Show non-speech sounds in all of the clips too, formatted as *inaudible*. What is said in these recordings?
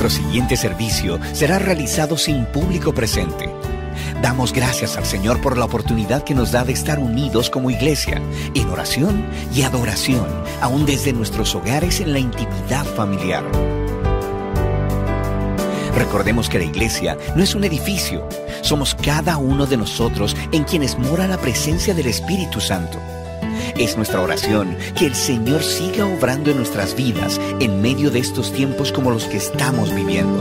Nuestro siguiente servicio será realizado sin público presente. Damos gracias al Señor por la oportunidad que nos da de estar unidos como iglesia, en oración y adoración, aún desde nuestros hogares en la intimidad familiar. Recordemos que la iglesia no es un edificio, somos cada uno de nosotros en quienes mora la presencia del Espíritu Santo. Es nuestra oración que el Señor siga obrando en nuestras vidas en medio de estos tiempos como los que estamos viviendo.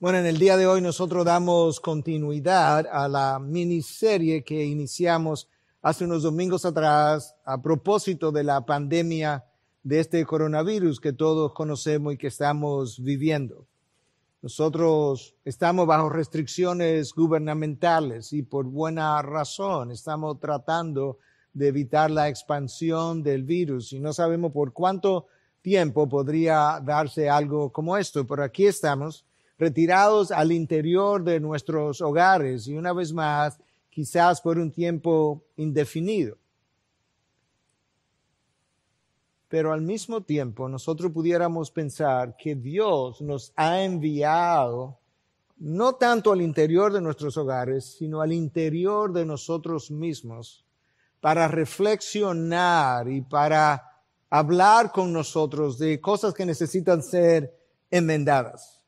Bueno, en el día de hoy nosotros damos continuidad a la miniserie que iniciamos hace unos domingos atrás a propósito de la pandemia de este coronavirus que todos conocemos y que estamos viviendo. Nosotros estamos bajo restricciones gubernamentales y por buena razón estamos tratando de evitar la expansión del virus y no sabemos por cuánto tiempo podría darse algo como esto, pero aquí estamos retirados al interior de nuestros hogares y una vez más quizás por un tiempo indefinido. Pero al mismo tiempo nosotros pudiéramos pensar que Dios nos ha enviado no tanto al interior de nuestros hogares, sino al interior de nosotros mismos, para reflexionar y para hablar con nosotros de cosas que necesitan ser enmendadas.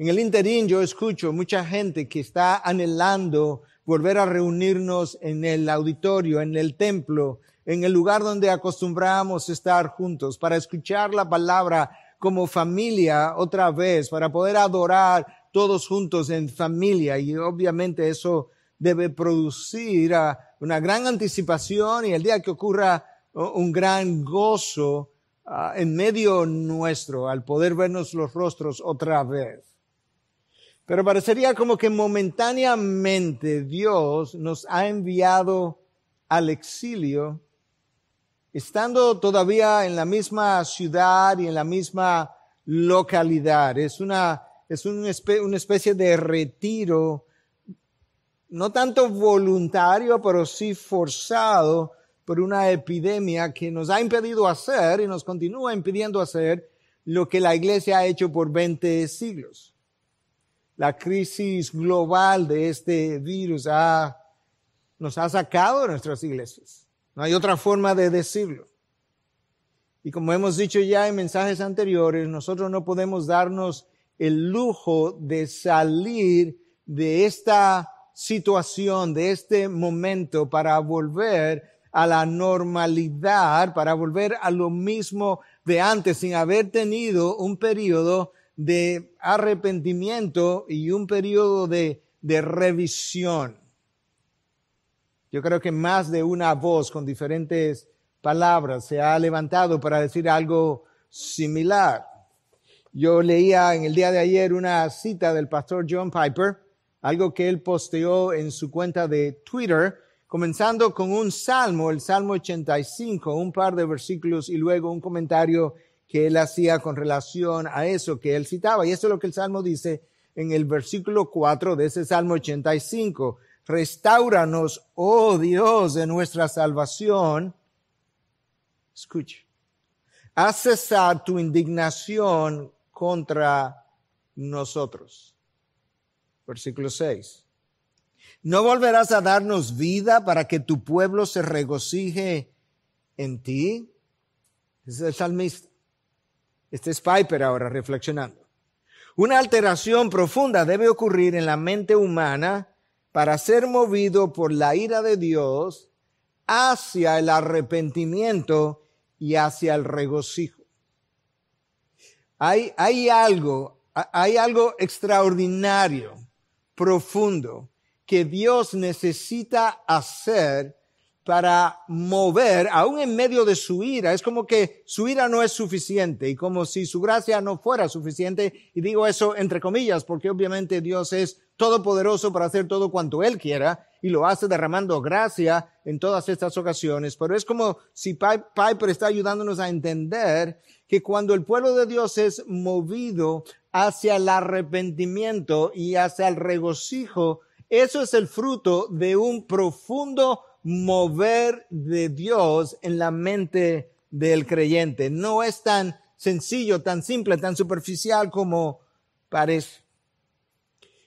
En el interín yo escucho mucha gente que está anhelando volver a reunirnos en el auditorio, en el templo, en el lugar donde acostumbramos estar juntos, para escuchar la palabra como familia otra vez, para poder adorar todos juntos en familia. Y obviamente eso debe producir ah, una gran anticipación y el día que ocurra oh, un gran gozo ah, en medio nuestro al poder vernos los rostros otra vez. Pero parecería como que momentáneamente Dios nos ha enviado al exilio, estando todavía en la misma ciudad y en la misma localidad. Es una, es una, especie de retiro, no tanto voluntario, pero sí forzado por una epidemia que nos ha impedido hacer y nos continúa impidiendo hacer lo que la iglesia ha hecho por 20 siglos la crisis global de este virus nos ha sacado de nuestras iglesias. No hay otra forma de decirlo. Y como hemos dicho ya en mensajes anteriores, nosotros no podemos darnos el lujo de salir de esta situación, de este momento para volver a la normalidad, para volver a lo mismo de antes, sin haber tenido un periodo de arrepentimiento y un periodo de, revisión. Yo creo que más de una voz con diferentes palabras se ha levantado para decir algo similar. Yo leía en el día de ayer una cita del pastor John Piper, algo que él posteó en su cuenta de Twitter, comenzando con un salmo, el Salmo 85, un par de versículos y luego un comentario que él hacía con relación a eso que él citaba. Y eso es lo que el Salmo dice en el versículo 4 de ese Salmo 85. Restauranos, oh Dios, de nuestra salvación. Escucha. Haz cesar tu indignación contra nosotros. Versículo 6. No volverás a darnos vida para que tu pueblo se regocije en ti. Es el salmista. Este es Piper ahora reflexionando. Una alteración profunda debe ocurrir en la mente humana para ser movido por la ira de Dios hacia el arrepentimiento y hacia el regocijo. Hay, hay algo extraordinario, profundo, que Dios necesita hacer para mover, aún en medio de su ira. Es como que su ira no es suficiente y como si su gracia no fuera suficiente. Y digo eso entre comillas, porque obviamente Dios es todopoderoso para hacer todo cuanto Él quiera y lo hace derramando gracia en todas estas ocasiones. Pero es como si Piper está ayudándonos a entender que cuando el pueblo de Dios es movido hacia el arrepentimiento y hacia el regocijo, eso es el fruto de un profundo mover de Dios en la mente del creyente. No es tan sencillo, tan simple, tan superficial como parece.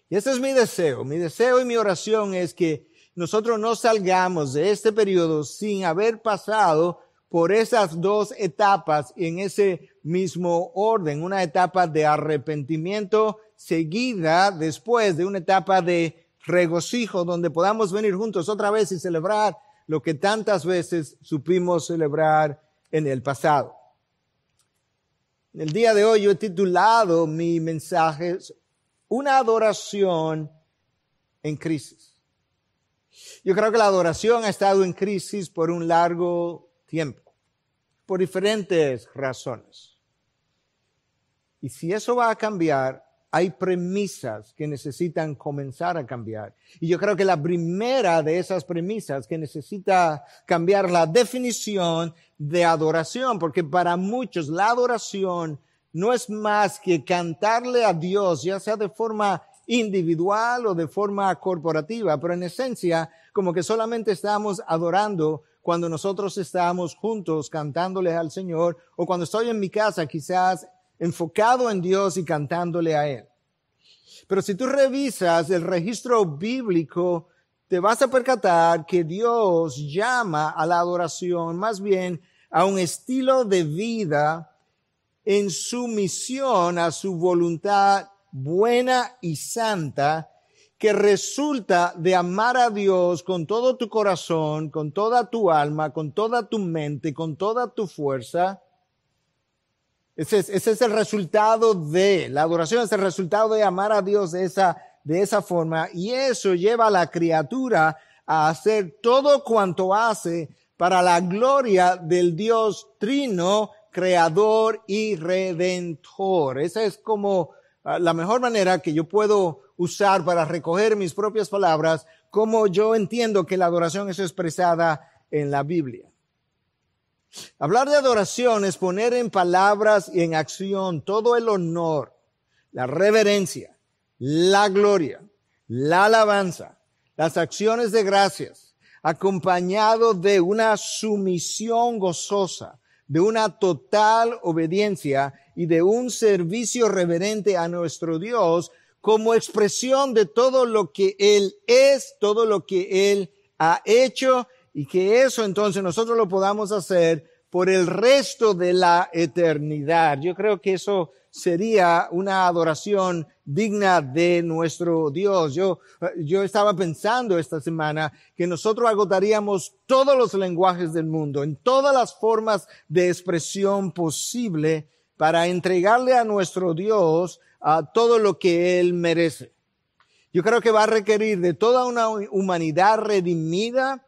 Y ese es mi deseo. Mi deseo y mi oración es que nosotros no salgamos de este periodo sin haber pasado por esas dos etapas en ese mismo orden. Una etapa de arrepentimiento seguida después de una etapa de regocijo, donde podamos venir juntos otra vez y celebrar lo que tantas veces supimos celebrar en el pasado. En el día de hoy yo he titulado mi mensaje Una adoración en crisis. Yo creo que la adoración ha estado en crisis por un largo tiempo, por diferentes razones. Y si eso va a cambiar, hay premisas que necesitan comenzar a cambiar. Y yo creo que la primera de esas premisas que necesita cambiar la definición de adoración, porque para muchos la adoración no es más que cantarle a Dios, ya sea de forma individual o de forma corporativa, pero en esencia como que solamente estamos adorando cuando nosotros estamos juntos cantándole al Señor o cuando estoy en mi casa quizás enfocado en Dios y cantándole a Él. Pero si tú revisas el registro bíblico, te vas a percatar que Dios llama a la adoración más bien a un estilo de vida en sumisión a su voluntad buena y santa, que resulta de amar a Dios con todo tu corazón, con toda tu alma, con toda tu mente, con toda tu fuerza, ese es, el resultado de, la adoración es el resultado de amar a Dios de esa, de esa forma y eso lleva a la criatura a hacer todo cuanto hace para la gloria del Dios trino, creador y redentor. Esa es como ah, la mejor manera que yo puedo usar para recoger mis propias palabras, como yo entiendo que la adoración es expresada en la Biblia. Hablar de adoración es poner en palabras y en acción todo el honor, la reverencia, la gloria, la alabanza, las acciones de gracias, acompañado de una sumisión gozosa, de una total obediencia y de un servicio reverente a nuestro Dios como expresión de todo lo que Él es, todo lo que Él ha hecho y que eso entonces nosotros lo podamos hacer por el resto de la eternidad. Yo creo que eso sería una adoración digna de nuestro Dios. Yo, yo estaba pensando esta semana que nosotros agotaríamos todos los lenguajes del mundo, en todas las formas de expresión posible, para entregarle a nuestro Dios a todo lo que Él merece. Yo creo que va a requerir de toda una humanidad redimida,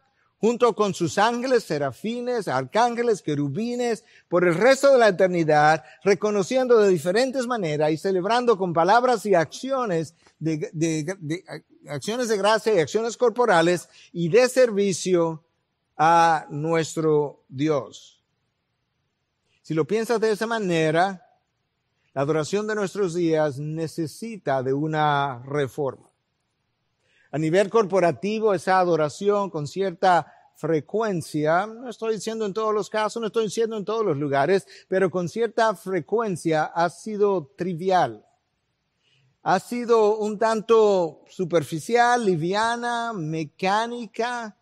junto con sus ángeles, serafines, arcángeles, querubines, por el resto de la eternidad, reconociendo de diferentes maneras y celebrando con palabras y acciones de, de acciones de gracia y acciones corporales y de servicio a nuestro Dios. Si lo piensas de esa manera, la adoración de nuestros días necesita de una reforma. A nivel corporativo, esa adoración con cierta frecuencia, no estoy diciendo en todos los casos, no estoy diciendo en todos los lugares, pero con cierta frecuencia ha sido trivial. Ha sido un tanto superficial, liviana, mecánica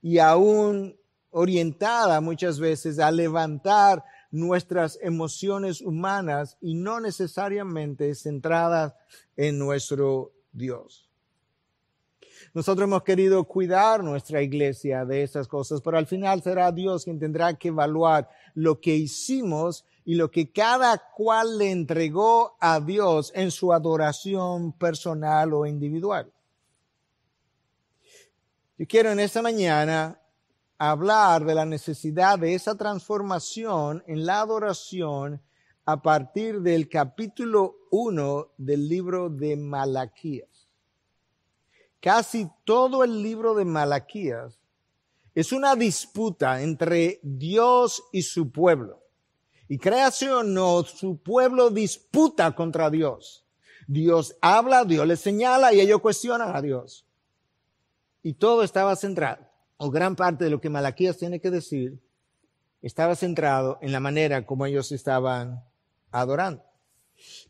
y aún orientada muchas veces a levantar nuestras emociones humanas y no necesariamente centradas en nuestro Dios. Nosotros hemos querido cuidar nuestra iglesia de esas cosas, pero al final será Dios quien tendrá que evaluar lo que hicimos y lo que cada cual le entregó a Dios en su adoración personal o individual. Yo quiero en esta mañana hablar de la necesidad de esa transformación en la adoración a partir del capítulo 1 del libro de Malaquías casi todo el libro de Malaquías es una disputa entre Dios y su pueblo. Y creación no, su pueblo disputa contra Dios. Dios habla, Dios le señala y ellos cuestionan a Dios. Y todo estaba centrado, o gran parte de lo que Malaquías tiene que decir, estaba centrado en la manera como ellos estaban adorando.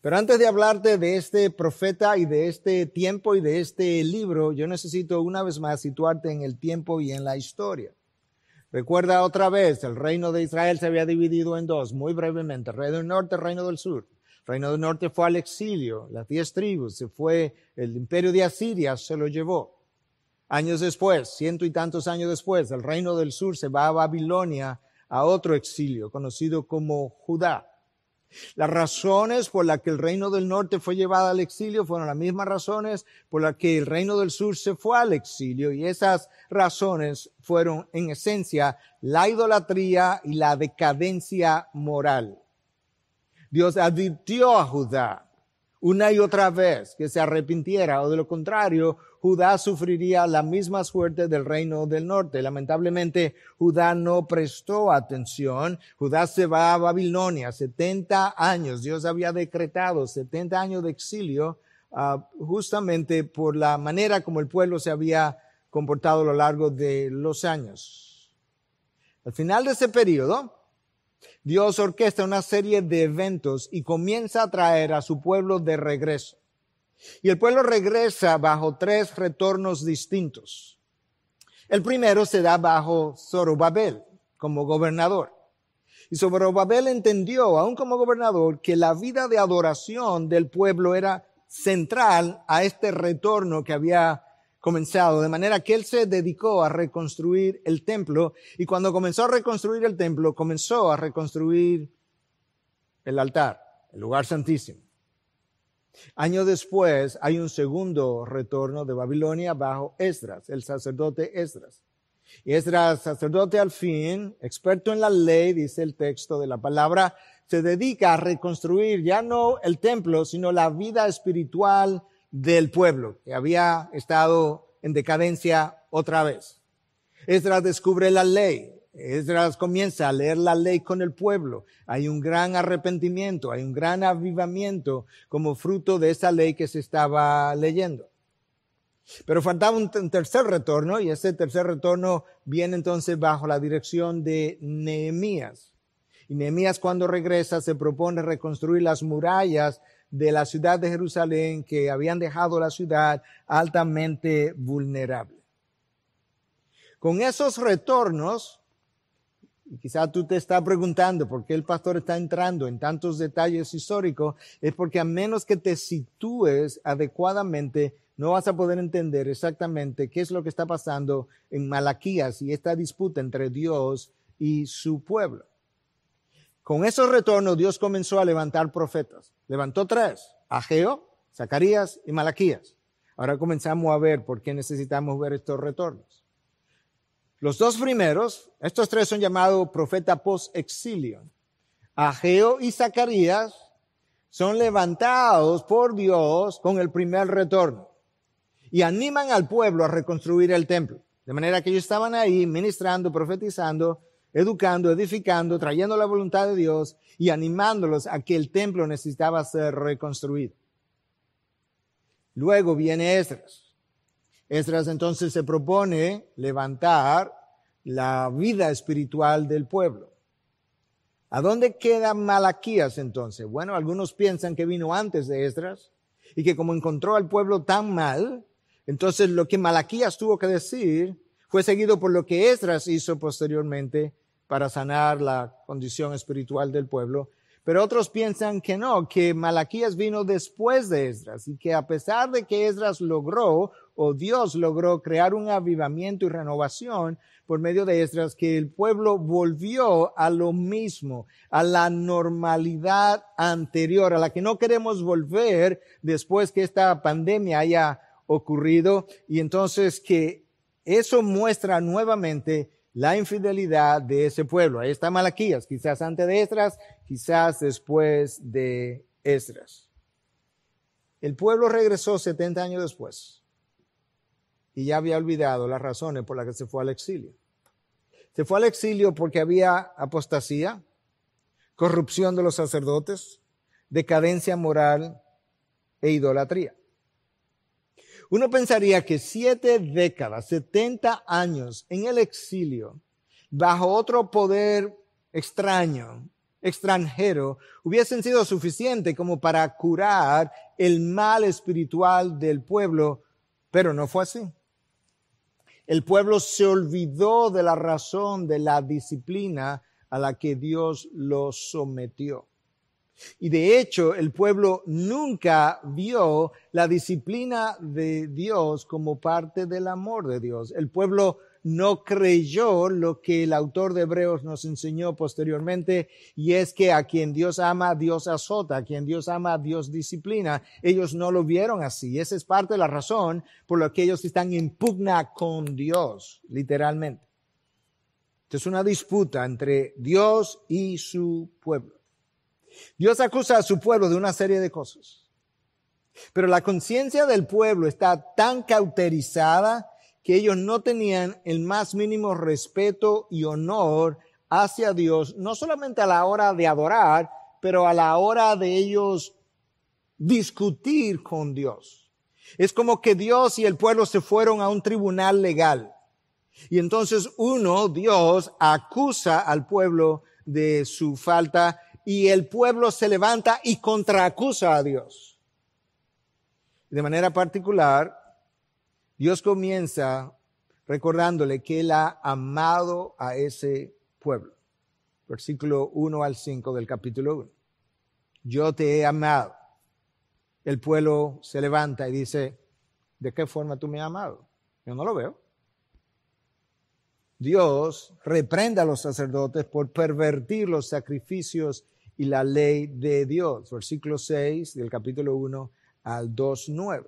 Pero antes de hablarte de este profeta y de este tiempo y de este libro, yo necesito una vez más situarte en el tiempo y en la historia. Recuerda otra vez, el reino de Israel se había dividido en dos, muy brevemente, reino del norte, reino del sur. Reino del norte fue al exilio, las diez tribus, se fue, el imperio de Asiria se lo llevó. Años después, ciento y tantos años después, el reino del sur se va a Babilonia, a otro exilio, conocido como Judá. Las razones por las que el reino del norte fue llevado al exilio fueron las mismas razones por las que el reino del sur se fue al exilio y esas razones fueron en esencia la idolatría y la decadencia moral. Dios advirtió a Judá una y otra vez que se arrepintiera o de lo contrario, Judá sufriría la misma suerte del reino del norte. Lamentablemente, Judá no prestó atención. Judá se va a Babilonia, 70 años. Dios había decretado 70 años de exilio ah, justamente por la manera como el pueblo se había comportado a lo largo de los años. Al final de ese periodo, Dios orquesta una serie de eventos y comienza a traer a su pueblo de regreso. Y el pueblo regresa bajo tres retornos distintos. El primero se da bajo Zorobabel como gobernador. Y Zorobabel entendió, aún como gobernador, que la vida de adoración del pueblo era central a este retorno que había comenzado, de manera que él se dedicó a reconstruir el templo y cuando comenzó a reconstruir el templo, comenzó a reconstruir el altar, el lugar santísimo. Años después hay un segundo retorno de Babilonia bajo Esdras, el sacerdote Esdras. Y Esdras, sacerdote al fin, experto en la ley, dice el texto de la palabra, se dedica a reconstruir ya no el templo, sino la vida espiritual del pueblo, que había estado en decadencia otra vez. Esdras descubre la ley, Esdras comienza a leer la ley con el pueblo. Hay un gran arrepentimiento, hay un gran avivamiento como fruto de esa ley que se estaba leyendo. Pero faltaba un tercer retorno y ese tercer retorno viene entonces bajo la dirección de Nehemías. Y Nehemías cuando regresa se propone reconstruir las murallas de la ciudad de Jerusalén que habían dejado la ciudad altamente vulnerable. Con esos retornos, quizá tú te estás preguntando por qué el pastor está entrando en tantos detalles históricos, es porque a menos que te sitúes adecuadamente, no vas a poder entender exactamente qué es lo que está pasando en Malaquías y esta disputa entre Dios y su pueblo. Con esos retornos, Dios comenzó a levantar profetas. Levantó tres, Ageo, Zacarías y Malaquías. Ahora comenzamos a ver por qué necesitamos ver estos retornos. Los dos primeros, estos tres son llamados profetas post-exilio. Ageo y Zacarías son levantados por Dios con el primer retorno y animan al pueblo a reconstruir el templo. De manera que ellos estaban ahí ministrando, profetizando, educando, edificando, trayendo la voluntad de Dios y animándolos a que el templo necesitaba ser reconstruido. Luego viene Esdras. Esdras entonces se propone levantar la vida espiritual del pueblo. ¿A dónde queda Malaquías entonces? Bueno, algunos piensan que vino antes de Esdras y que como encontró al pueblo tan mal, entonces lo que Malaquías tuvo que decir fue seguido por lo que Esdras hizo posteriormente para sanar la condición espiritual del pueblo. Pero otros piensan que no, que Malaquías vino después de Esdras y que a pesar de que Esdras logró o Dios logró crear un avivamiento y renovación por medio de Esdras, que el pueblo volvió a lo mismo, a la normalidad anterior, a la que no queremos volver después que esta pandemia haya ocurrido. Y entonces que eso muestra nuevamente la infidelidad de ese pueblo. Ahí está Malaquías, quizás antes de Esdras, quizás después de Esdras. El pueblo regresó 70 años después y ya había olvidado las razones por las que se fue al exilio. Se fue al exilio porque había apostasía, corrupción de los sacerdotes, decadencia moral e idolatría. Uno pensaría que siete décadas, setenta años en el exilio, bajo otro poder extraño, extranjero, hubiesen sido suficiente como para curar el mal espiritual del pueblo, pero no fue así. El pueblo se olvidó de la razón de la disciplina a la que Dios lo sometió. Y de hecho, el pueblo nunca vio la disciplina de Dios como parte del amor de Dios. El pueblo no creyó lo que el autor de Hebreos nos enseñó posteriormente, y es que a quien Dios ama, Dios azota, a quien Dios ama, Dios disciplina. Ellos no lo vieron así. Esa es parte de la razón por la que ellos están en pugna con Dios, literalmente. Es una disputa entre Dios y su pueblo. Dios acusa a su pueblo de una serie de cosas. Pero la conciencia del pueblo está tan cauterizada que ellos no tenían el más mínimo respeto y honor hacia Dios, no solamente a la hora de adorar, pero a la hora de ellos discutir con Dios. Es como que Dios y el pueblo se fueron a un tribunal legal. Y entonces uno, Dios, acusa al pueblo de su falta y el pueblo se levanta y contraacusa a Dios. De manera particular, Dios comienza recordándole que Él ha amado a ese pueblo. Versículo 1 al 5 del capítulo 1. Yo te he amado. El pueblo se levanta y dice, ¿de qué forma tú me has amado? Yo no lo veo. Dios reprende a los sacerdotes por pervertir los sacrificios y la ley de Dios, versículo 6 del capítulo 1 al nueve.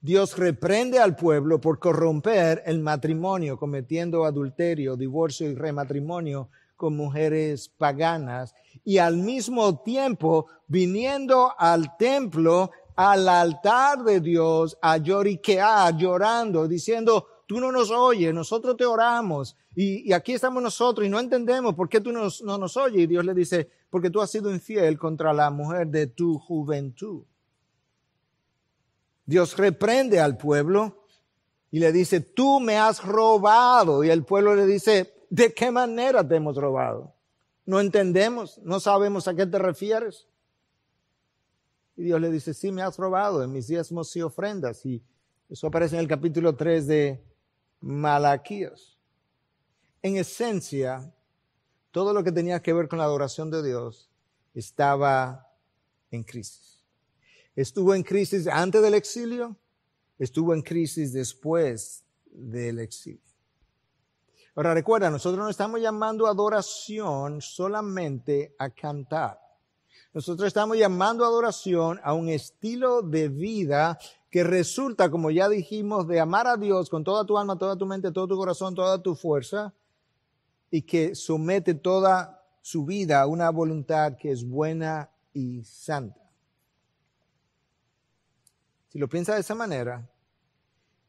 Dios reprende al pueblo por corromper el matrimonio, cometiendo adulterio, divorcio y rematrimonio con mujeres paganas y al mismo tiempo viniendo al templo, al altar de Dios, a lloriquear, llorando, diciendo, tú no nos oyes, nosotros te oramos y, aquí estamos nosotros y no entendemos por qué tú no nos oyes. Y Dios le dice, porque tú has sido infiel contra la mujer de tu juventud. Dios reprende al pueblo y le dice, tú me has robado. Y el pueblo le dice, ¿de qué manera te hemos robado? No entendemos, no sabemos a qué te refieres. Y Dios le dice, sí, me has robado en mis diezmos y ofrendas. Y eso aparece en el capítulo 3 de Malaquías. En esencia, todo lo que tenía que ver con la adoración de Dios estaba en crisis. Estuvo en crisis antes del exilio, estuvo en crisis después del exilio. Ahora recuerda, nosotros no estamos llamando adoración solamente a cantar. Nosotros estamos llamando adoración a un estilo de vida que resulta, como ya dijimos, de amar a Dios con toda tu alma, toda tu mente, todo tu corazón, toda tu fuerza, y que somete toda su vida a una voluntad que es buena y santa. Si lo piensa de esa manera,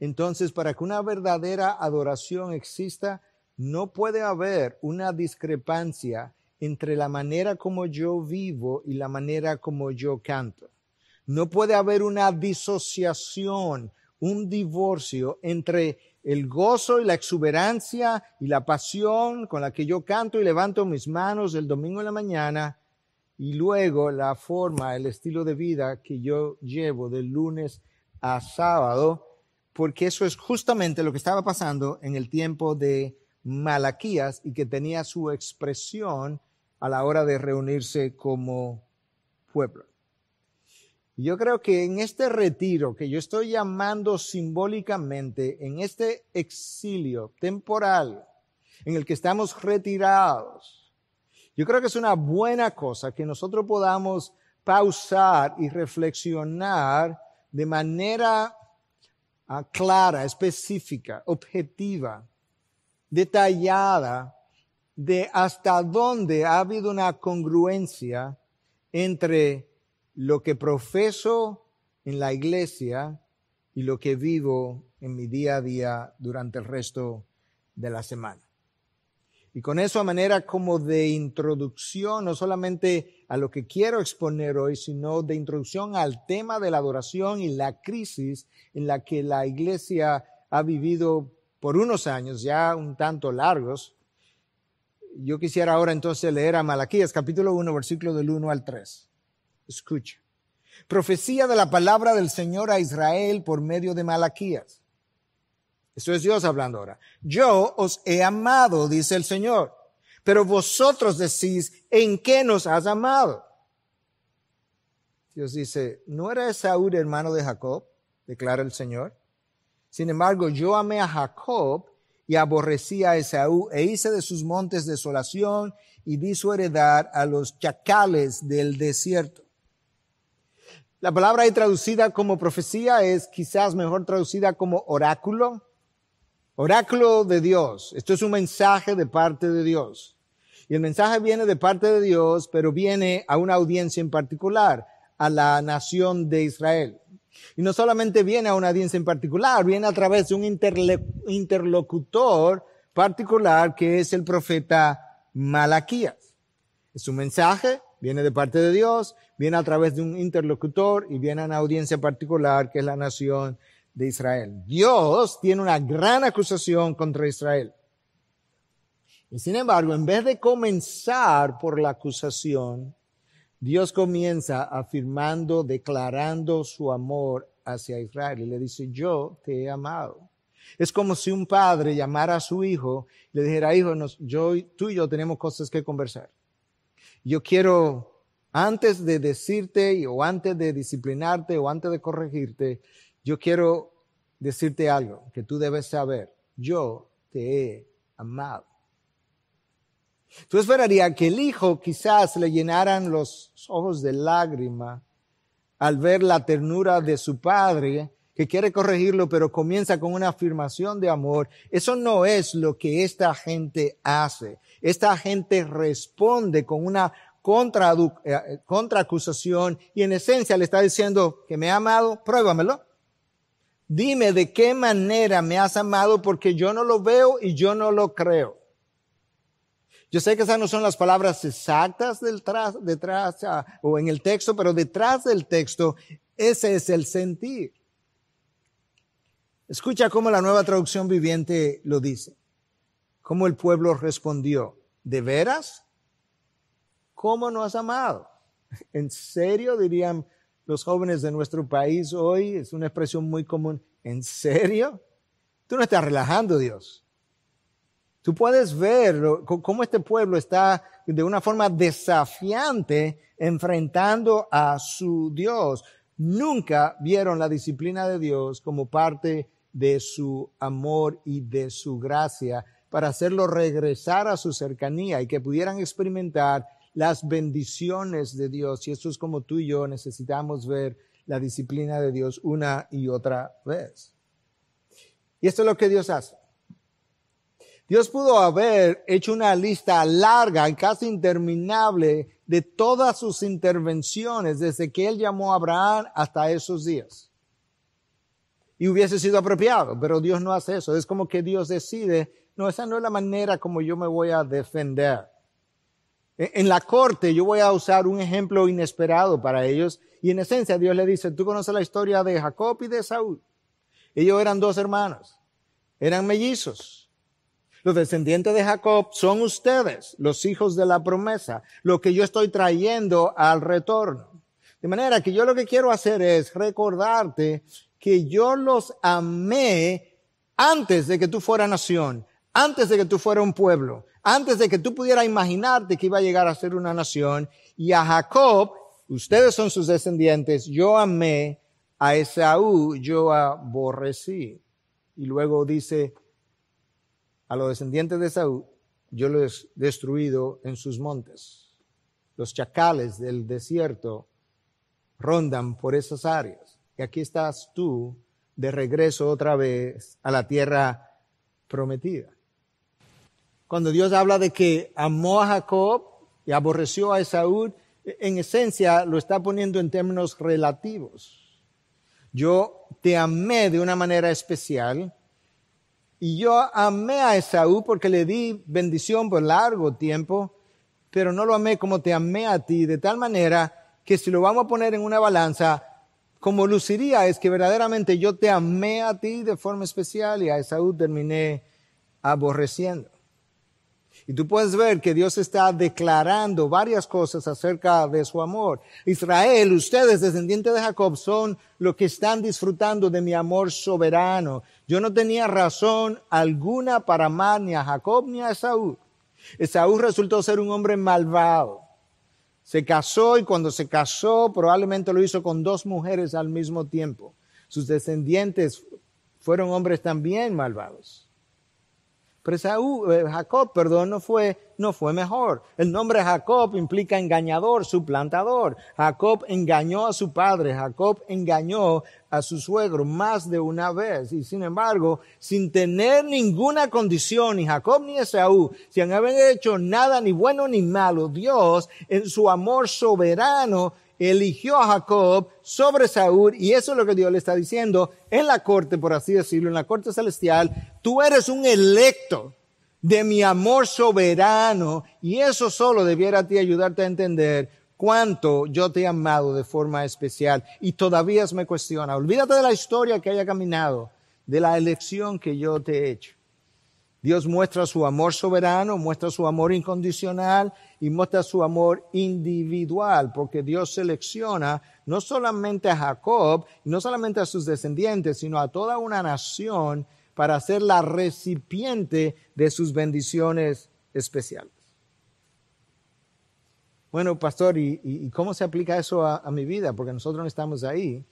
entonces para que una verdadera adoración exista, no puede haber una discrepancia entre la manera como yo vivo y la manera como yo canto. No puede haber una disociación, un divorcio entre el gozo y la exuberancia y la pasión con la que yo canto y levanto mis manos el domingo en la mañana y luego la forma, el estilo de vida que yo llevo de lunes a sábado, porque eso es justamente lo que estaba pasando en el tiempo de Malaquías y que tenía su expresión a la hora de reunirse como pueblo. Yo creo que en este retiro que yo estoy llamando simbólicamente, en este exilio temporal en el que estamos retirados, yo creo que es una buena cosa que nosotros podamos pausar y reflexionar de manera ah, clara, específica, objetiva, detallada, de hasta dónde ha habido una congruencia entre lo que profeso en la iglesia y lo que vivo en mi día a día durante el resto de la semana. Y con eso a manera como de introducción, no solamente a lo que quiero exponer hoy, sino de introducción al tema de la adoración y la crisis en la que la iglesia ha vivido por unos años, ya un tanto largos. Yo quisiera ahora entonces leer a Malaquías capítulo 1, versículo del 1 al 3. Escucha. Profecía de la palabra del Señor a Israel por medio de Malaquías. Esto es Dios hablando ahora. Yo os he amado, dice el Señor, pero vosotros decís, ¿en qué nos has amado? Dios dice, ¿no era Esaú hermano de Jacob? declara el Señor. Sin embargo, yo amé a Jacob y aborrecí a Esaú e hice de sus montes desolación y di su heredad a los chacales del desierto. La palabra ahí traducida como profecía es quizás mejor traducida como oráculo. Oráculo de Dios. Esto es un mensaje de parte de Dios. Y el mensaje viene de parte de Dios, pero viene a una audiencia en particular, a la nación de Israel. Y no solamente viene a una audiencia en particular, viene a través de un interlocutor particular que es el profeta Malaquías. Es un mensaje Viene de parte de Dios, viene a través de un interlocutor y viene a una audiencia particular que es la nación de Israel. Dios tiene una gran acusación contra Israel. Y sin embargo, en vez de comenzar por la acusación, Dios comienza afirmando, declarando su amor hacia Israel y le dice, yo te he amado. Es como si un padre llamara a su hijo, y le dijera, hijo, yo, tú y yo tenemos cosas que conversar. Yo quiero, antes de decirte o antes de disciplinarte o antes de corregirte, yo quiero decirte algo que tú debes saber. Yo te he amado. Tú esperaría que el hijo quizás le llenaran los ojos de lágrima al ver la ternura de su padre que quiere corregirlo, pero comienza con una afirmación de amor. Eso no es lo que esta gente hace. Esta gente responde con una contra, eh, eh, y en esencia le está diciendo que me ha amado, pruébamelo. Dime de qué manera me has amado porque yo no lo veo y yo no lo creo. Yo sé que esas no son las palabras exactas detrás, detrás ah, o en el texto, pero detrás del texto ese es el sentir. Escucha cómo la nueva traducción viviente lo dice. Cómo el pueblo respondió, ¿de veras? ¿Cómo no has amado? *laughs* ¿En serio? Dirían los jóvenes de nuestro país hoy, es una expresión muy común. ¿En serio? Tú no estás relajando, Dios. Tú puedes ver cómo este pueblo está de una forma desafiante enfrentando a su Dios. Nunca vieron la disciplina de Dios como parte de su amor y de su gracia para hacerlo regresar a su cercanía y que pudieran experimentar las bendiciones de Dios. Y esto es como tú y yo necesitamos ver la disciplina de Dios una y otra vez. Y esto es lo que Dios hace. Dios pudo haber hecho una lista larga y casi interminable de todas sus intervenciones desde que Él llamó a Abraham hasta esos días y hubiese sido apropiado, pero Dios no hace eso. Es como que Dios decide, no, esa no es la manera como yo me voy a defender. E-, en la corte yo voy a usar un ejemplo inesperado para ellos y en esencia Dios le dice, tú conoces la historia de Jacob y de Saúl. Ellos eran dos hermanos, eran mellizos. Los descendientes de Jacob son ustedes, los hijos de la promesa, lo que yo estoy trayendo al retorno. De manera que yo lo que quiero hacer es recordarte que yo los amé antes de que tú fueras nación, antes de que tú fueras un pueblo, antes de que tú pudieras imaginarte que iba a llegar a ser una nación. Y a Jacob, ustedes son sus descendientes, yo amé, a Esaú yo aborrecí. Y luego dice, a los descendientes de Esaú yo los he destruido en sus montes. Los chacales del desierto rondan por esas áreas. Y aquí estás tú de regreso otra vez a la tierra prometida. Cuando Dios habla de que amó a Jacob y aborreció a Esaú, en esencia lo está poniendo en términos relativos. Yo te amé de una manera especial y yo amé a Esaú porque le di bendición por largo tiempo, pero no lo amé como te amé a ti, de tal manera que si lo vamos a poner en una balanza, como luciría es que verdaderamente yo te amé a ti de forma especial y a Esaú terminé aborreciendo. Y tú puedes ver que Dios está declarando varias cosas acerca de su amor. Israel, ustedes, descendientes de Jacob, son los que están disfrutando de mi amor soberano. Yo no tenía razón alguna para amar ni a Jacob ni a Esaú. Esaú resultó ser un hombre malvado. Se casó y cuando se casó probablemente lo hizo con dos mujeres al mismo tiempo. Sus descendientes fueron hombres también malvados. Pero eh, Jacob, perdón, no fue, no fue mejor. El nombre Jacob implica engañador, suplantador. Jacob engañó a su padre, Jacob engañó a su suegro más de una vez. Y sin embargo, sin tener ninguna condición, ni Jacob ni Esaú, sin haber hecho nada ni bueno ni malo, Dios, en su amor soberano, eligió a Jacob sobre Saúl y eso es lo que Dios le está diciendo en la corte, por así decirlo, en la corte celestial, tú eres un electo de mi amor soberano y eso solo debiera ti ayudarte a entender cuánto yo te he amado de forma especial y todavía me cuestiona. Olvídate de la historia que haya caminado, de la elección que yo te he hecho. Dios muestra su amor soberano, muestra su amor incondicional y muestra su amor individual, porque Dios selecciona no solamente a Jacob, no solamente a sus descendientes, sino a toda una nación para ser la recipiente de sus bendiciones especiales. Bueno, pastor, ¿y, cómo se aplica eso a, a mi vida? Porque nosotros no estamos ahí.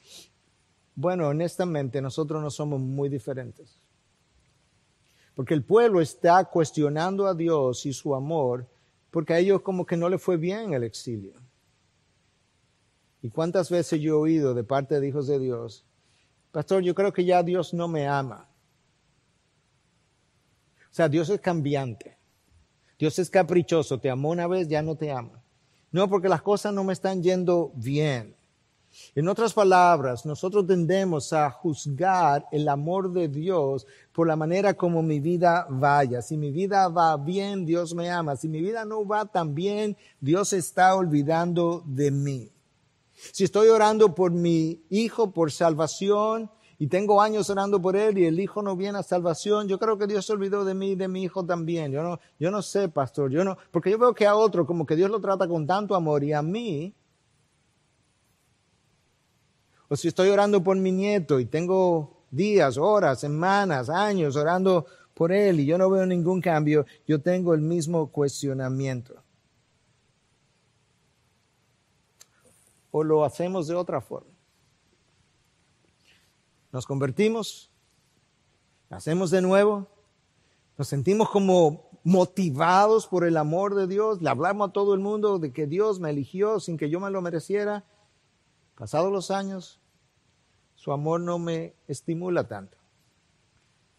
Bueno, honestamente, nosotros no somos muy diferentes porque el pueblo está cuestionando a Dios y su amor, porque a ellos como que no le fue bien el exilio. ¿Y cuántas veces yo he oído de parte de hijos de Dios, pastor, yo creo que ya Dios no me ama? O sea, Dios es cambiante. Dios es caprichoso, te amó una vez, ya no te ama. No, porque las cosas no me están yendo bien. En otras palabras, nosotros tendemos a juzgar el amor de Dios por la manera como mi vida vaya. Si mi vida va bien, Dios me ama. Si mi vida no va tan bien, Dios está olvidando de mí. Si estoy orando por mi hijo, por salvación, y tengo años orando por él y el hijo no viene a salvación, yo creo que Dios se olvidó de mí y de mi hijo también. Yo no, yo no sé, pastor, yo no, porque yo veo que a otro como que Dios lo trata con tanto amor y a mí o pues si estoy orando por mi nieto y tengo días, horas, semanas, años orando por él y yo no veo ningún cambio, yo tengo el mismo cuestionamiento. O lo hacemos de otra forma. Nos convertimos, hacemos de nuevo, nos sentimos como motivados por el amor de Dios, le hablamos a todo el mundo de que Dios me eligió sin que yo me lo mereciera. Pasados los años, su amor no me estimula tanto.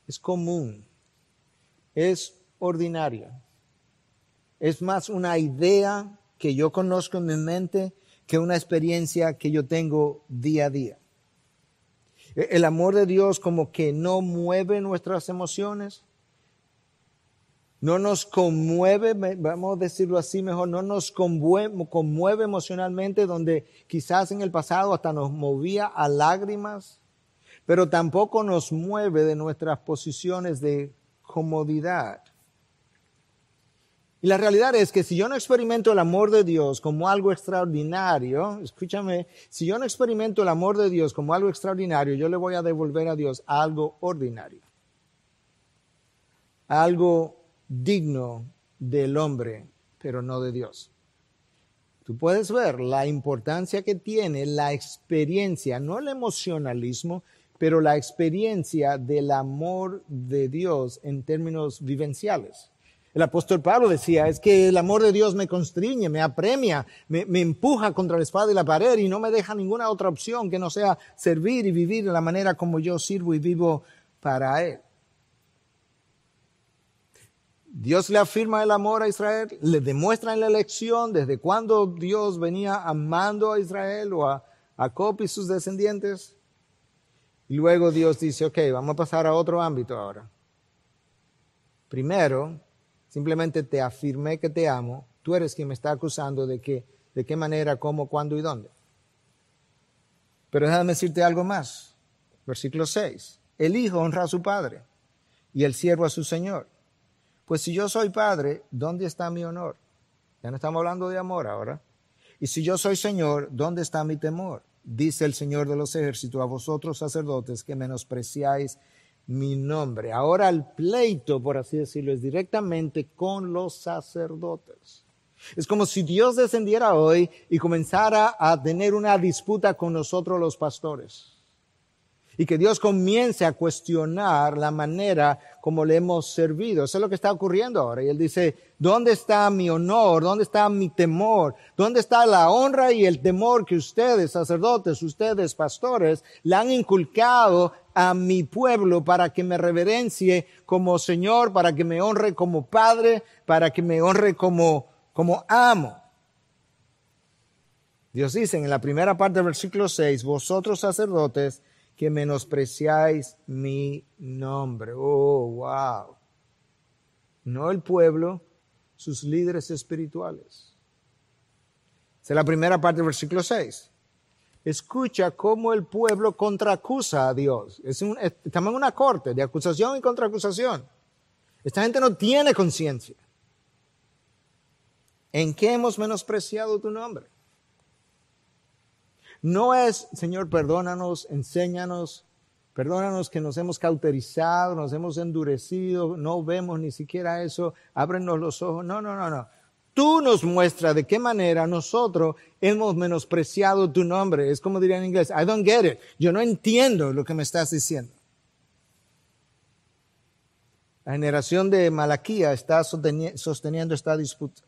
Es común, es ordinario. Es más una idea que yo conozco en mi mente que una experiencia que yo tengo día a día. E-, el amor de Dios como que no mueve nuestras emociones, no nos conmueve, vamos a decirlo así mejor, no nos conmueve, emocionalmente donde quizás en el pasado hasta nos movía a lágrimas, pero tampoco nos mueve de nuestras posiciones de comodidad. Y la realidad es que si yo no experimento el amor de Dios como algo extraordinario, escúchame, si yo no experimento el amor de Dios como algo extraordinario, yo le voy a devolver a Dios algo ordinario. Algo digno del hombre, pero no de Dios. Tú puedes ver la importancia que tiene la experiencia, no el emocionalismo, pero la experiencia del amor de Dios en términos vivenciales. El apóstol Pablo decía, es que el amor de Dios me constriñe, me apremia, me, me, empuja contra la espada y la pared y no me deja ninguna otra opción que no sea servir y vivir de la manera como yo sirvo y vivo para Él. Dios le afirma el amor a Israel, le demuestra en la elección desde cuándo Dios venía amando a Israel o a Jacob y sus descendientes. Y luego Dios dice, ok, vamos a pasar a otro ámbito ahora. Primero, simplemente te afirmé que te amo, tú eres quien me está acusando de qué, de qué manera, cómo, cuándo y dónde. Pero déjame decirte algo más. Versículo 6. El hijo honra a su padre y el siervo a su señor. Pues si yo soy padre, ¿dónde está mi honor? Ya no estamos hablando de amor ahora. Y si yo soy Señor, ¿dónde está mi temor? Dice el Señor de los ejércitos a vosotros sacerdotes que menospreciáis mi nombre. Ahora el pleito, por así decirlo, es directamente con los sacerdotes. Es como si Dios descendiera hoy y comenzara a tener una disputa con nosotros los pastores y que Dios comience a cuestionar la manera como le hemos servido. Eso es lo que está ocurriendo ahora. Y él dice, ¿dónde está mi honor? ¿Dónde está mi temor? ¿Dónde está la honra y el temor que ustedes, sacerdotes, ustedes, pastores, le han inculcado a mi pueblo para que me reverencie como Señor, para que me honre como Padre, para que me honre como, como amo? Dios dice en la primera parte del versículo 6, vosotros sacerdotes, que menospreciáis mi nombre. Oh, wow. No el pueblo, sus líderes espirituales. es la primera parte del versículo 6. Escucha cómo el pueblo contraacusa a Dios. Es estamos en una corte de acusación y contraacusación. Esta gente no tiene conciencia. ¿En qué hemos menospreciado tu nombre? No es, Señor, perdónanos, enséñanos, perdónanos que nos hemos cauterizado, nos hemos endurecido, no vemos ni siquiera eso, ábrenos los ojos. No, no, no, no. Tú nos muestras de qué manera nosotros hemos menospreciado tu nombre. Es como diría en inglés, I don't get it. Yo no entiendo lo que me estás diciendo. La generación de Malaquía está sosteniendo esta disputa.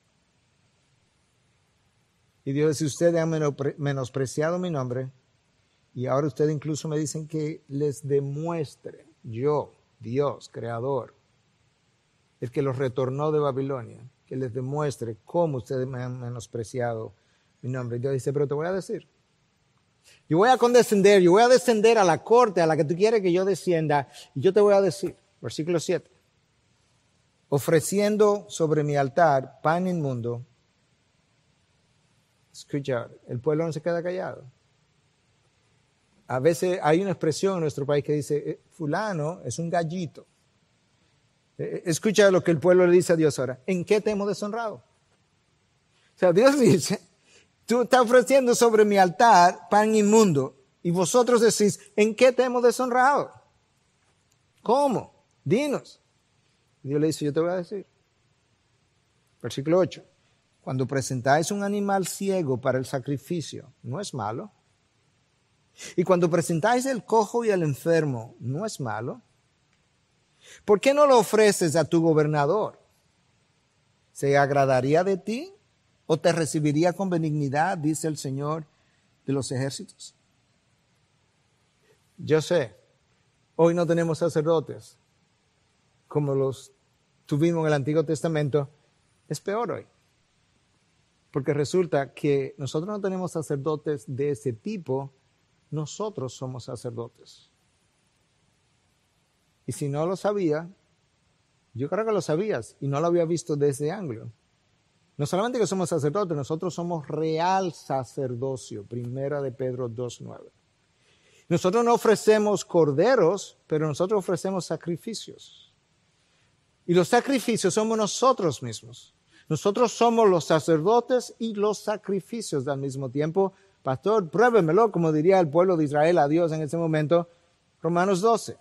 Y Dios dice, ustedes han menospreciado mi nombre y ahora ustedes incluso me dicen que les demuestre yo, Dios, creador, el que los retornó de Babilonia, que les demuestre cómo ustedes me han menospreciado mi nombre. Y Dios dice, pero te voy a decir, yo voy a condescender, yo voy a descender a la corte a la que tú quieres que yo descienda, y yo te voy a decir, versículo 7, ofreciendo sobre mi altar pan inmundo escucha, el pueblo no se queda callado. A veces hay una expresión en nuestro país que dice, eh, fulano es un gallito. Eh, eh, escucha lo que el pueblo le dice a Dios ahora. ¿En qué te hemos deshonrado? O sea, Dios *laughs* dice, tú estás ofreciendo sobre mi altar pan inmundo y vosotros decís, ¿en qué te hemos deshonrado? ¿Cómo? Dinos. Dios le dice, yo te voy a decir. Versículo 8. Cuando presentáis un animal ciego para el sacrificio, no es malo. Y cuando presentáis el cojo y el enfermo, no es malo. ¿Por qué no lo ofreces a tu gobernador? ¿Se agradaría de ti o te recibiría con benignidad, dice el Señor de los ejércitos? Yo sé, hoy no tenemos sacerdotes como los tuvimos en el Antiguo Testamento, es peor hoy. Porque resulta que nosotros no tenemos sacerdotes de ese tipo, nosotros somos sacerdotes. Y si no lo sabía, yo creo que lo sabías y no lo había visto desde ese ángulo. No solamente que somos sacerdotes, nosotros somos real sacerdocio, primera de Pedro 2.9. Nosotros no ofrecemos corderos, pero nosotros ofrecemos sacrificios. Y los sacrificios somos nosotros mismos. Nosotros somos los sacerdotes y los sacrificios al mismo tiempo. Pastor, pruébemelo, como diría el pueblo de Israel a Dios en ese momento. Romanos 12.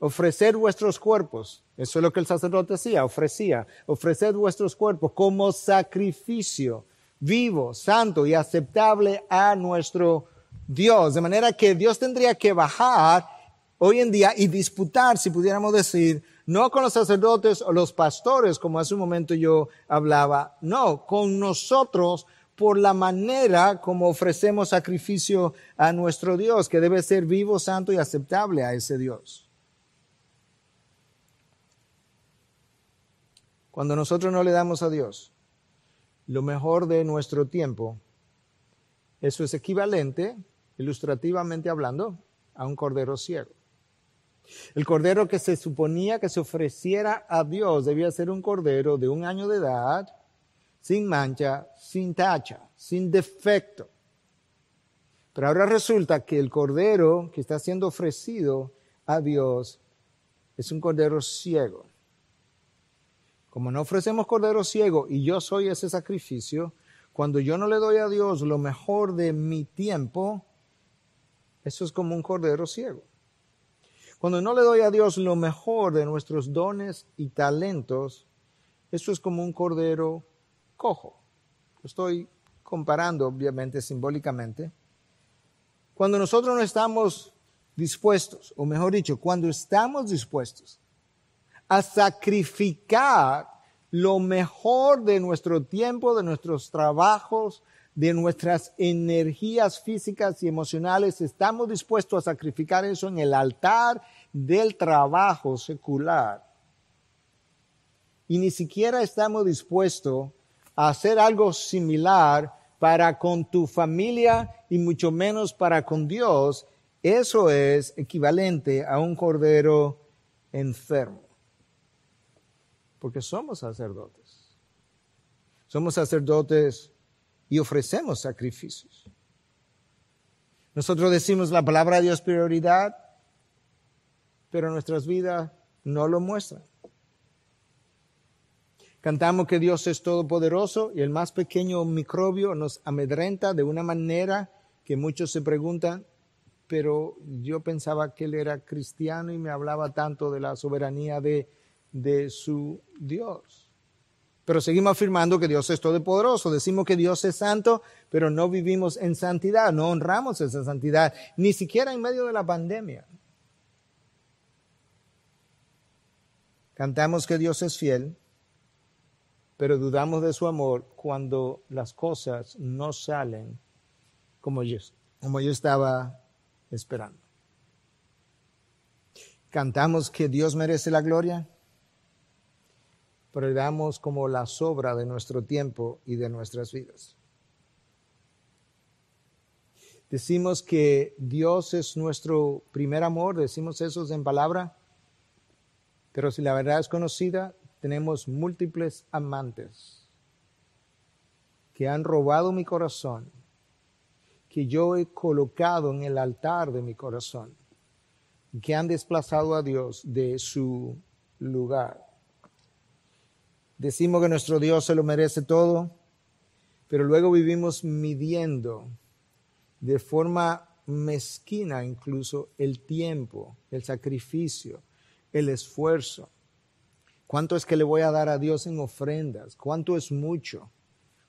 Ofrecer vuestros cuerpos. Eso es lo que el sacerdote decía, ofrecía. Ofrecer vuestros cuerpos como sacrificio vivo, santo y aceptable a nuestro Dios. De manera que Dios tendría que bajar hoy en día y disputar, si pudiéramos decir, no con los sacerdotes o los pastores, como hace un momento yo hablaba, no, con nosotros por la manera como ofrecemos sacrificio a nuestro Dios, que debe ser vivo, santo y aceptable a ese Dios. Cuando nosotros no le damos a Dios lo mejor de nuestro tiempo, eso es equivalente, ilustrativamente hablando, a un cordero ciego. El cordero que se suponía que se ofreciera a Dios debía ser un cordero de un año de edad, sin mancha, sin tacha, sin defecto. Pero ahora resulta que el cordero que está siendo ofrecido a Dios es un cordero ciego. Como no ofrecemos cordero ciego y yo soy ese sacrificio, cuando yo no le doy a Dios lo mejor de mi tiempo, eso es como un cordero ciego. Cuando no le doy a Dios lo mejor de nuestros dones y talentos, eso es como un cordero cojo. estoy comparando, obviamente, simbólicamente. Cuando nosotros no estamos dispuestos, o mejor dicho, cuando estamos dispuestos a sacrificar lo mejor de nuestro tiempo, de nuestros trabajos, de nuestras energías físicas y emocionales, estamos dispuestos a sacrificar eso en el altar del trabajo secular. Y ni siquiera estamos dispuestos a hacer algo similar para con tu familia y mucho menos para con Dios. Eso es equivalente a un cordero enfermo. Porque somos sacerdotes. Somos sacerdotes y ofrecemos sacrificios. Nosotros decimos la palabra de Dios prioridad, pero nuestras vidas no lo muestran. Cantamos que Dios es todopoderoso y el más pequeño microbio nos amedrenta de una manera que muchos se preguntan, pero yo pensaba que él era cristiano y me hablaba tanto de la soberanía de, de su Dios. Pero seguimos afirmando que Dios es todopoderoso, decimos que Dios es santo, pero no vivimos en santidad, no honramos esa santidad, ni siquiera en medio de la pandemia. Cantamos que Dios es fiel, pero dudamos de su amor cuando las cosas no salen como yo, como yo estaba esperando. Cantamos que Dios merece la gloria, damos como la sobra de nuestro tiempo y de nuestras vidas. Decimos que Dios es nuestro primer amor, decimos eso en palabra, pero si la verdad es conocida, tenemos múltiples amantes que han robado mi corazón, que yo he colocado en el altar de mi corazón, que han desplazado a Dios de su lugar. Decimos que nuestro Dios se lo merece todo, pero luego vivimos midiendo de forma mezquina incluso el tiempo, el sacrificio, el esfuerzo. ¿Cuánto es que le voy a dar a Dios en ofrendas? ¿Cuánto es mucho?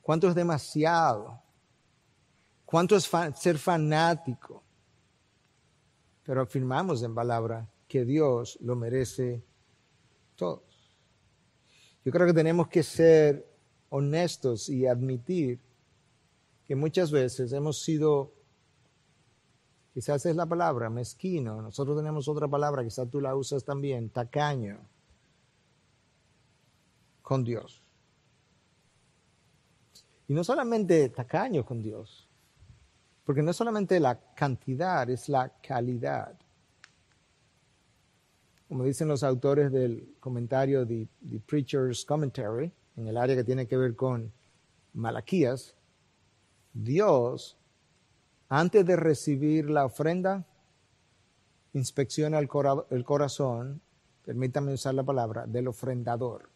¿Cuánto es demasiado? ¿Cuánto es ser fanático? Pero afirmamos en palabra que Dios lo merece todo. Yo creo que tenemos que ser honestos y admitir que muchas veces hemos sido, quizás es la palabra, mezquino, nosotros tenemos otra palabra, quizás tú la usas también, tacaño, con Dios. Y no solamente tacaño con Dios, porque no es solamente la cantidad, es la calidad como dicen los autores del comentario de The Preacher's Commentary, en el área que tiene que ver con Malaquías, Dios, antes de recibir la ofrenda, inspecciona el, corazón, permítame usar la palabra, del ofrendador.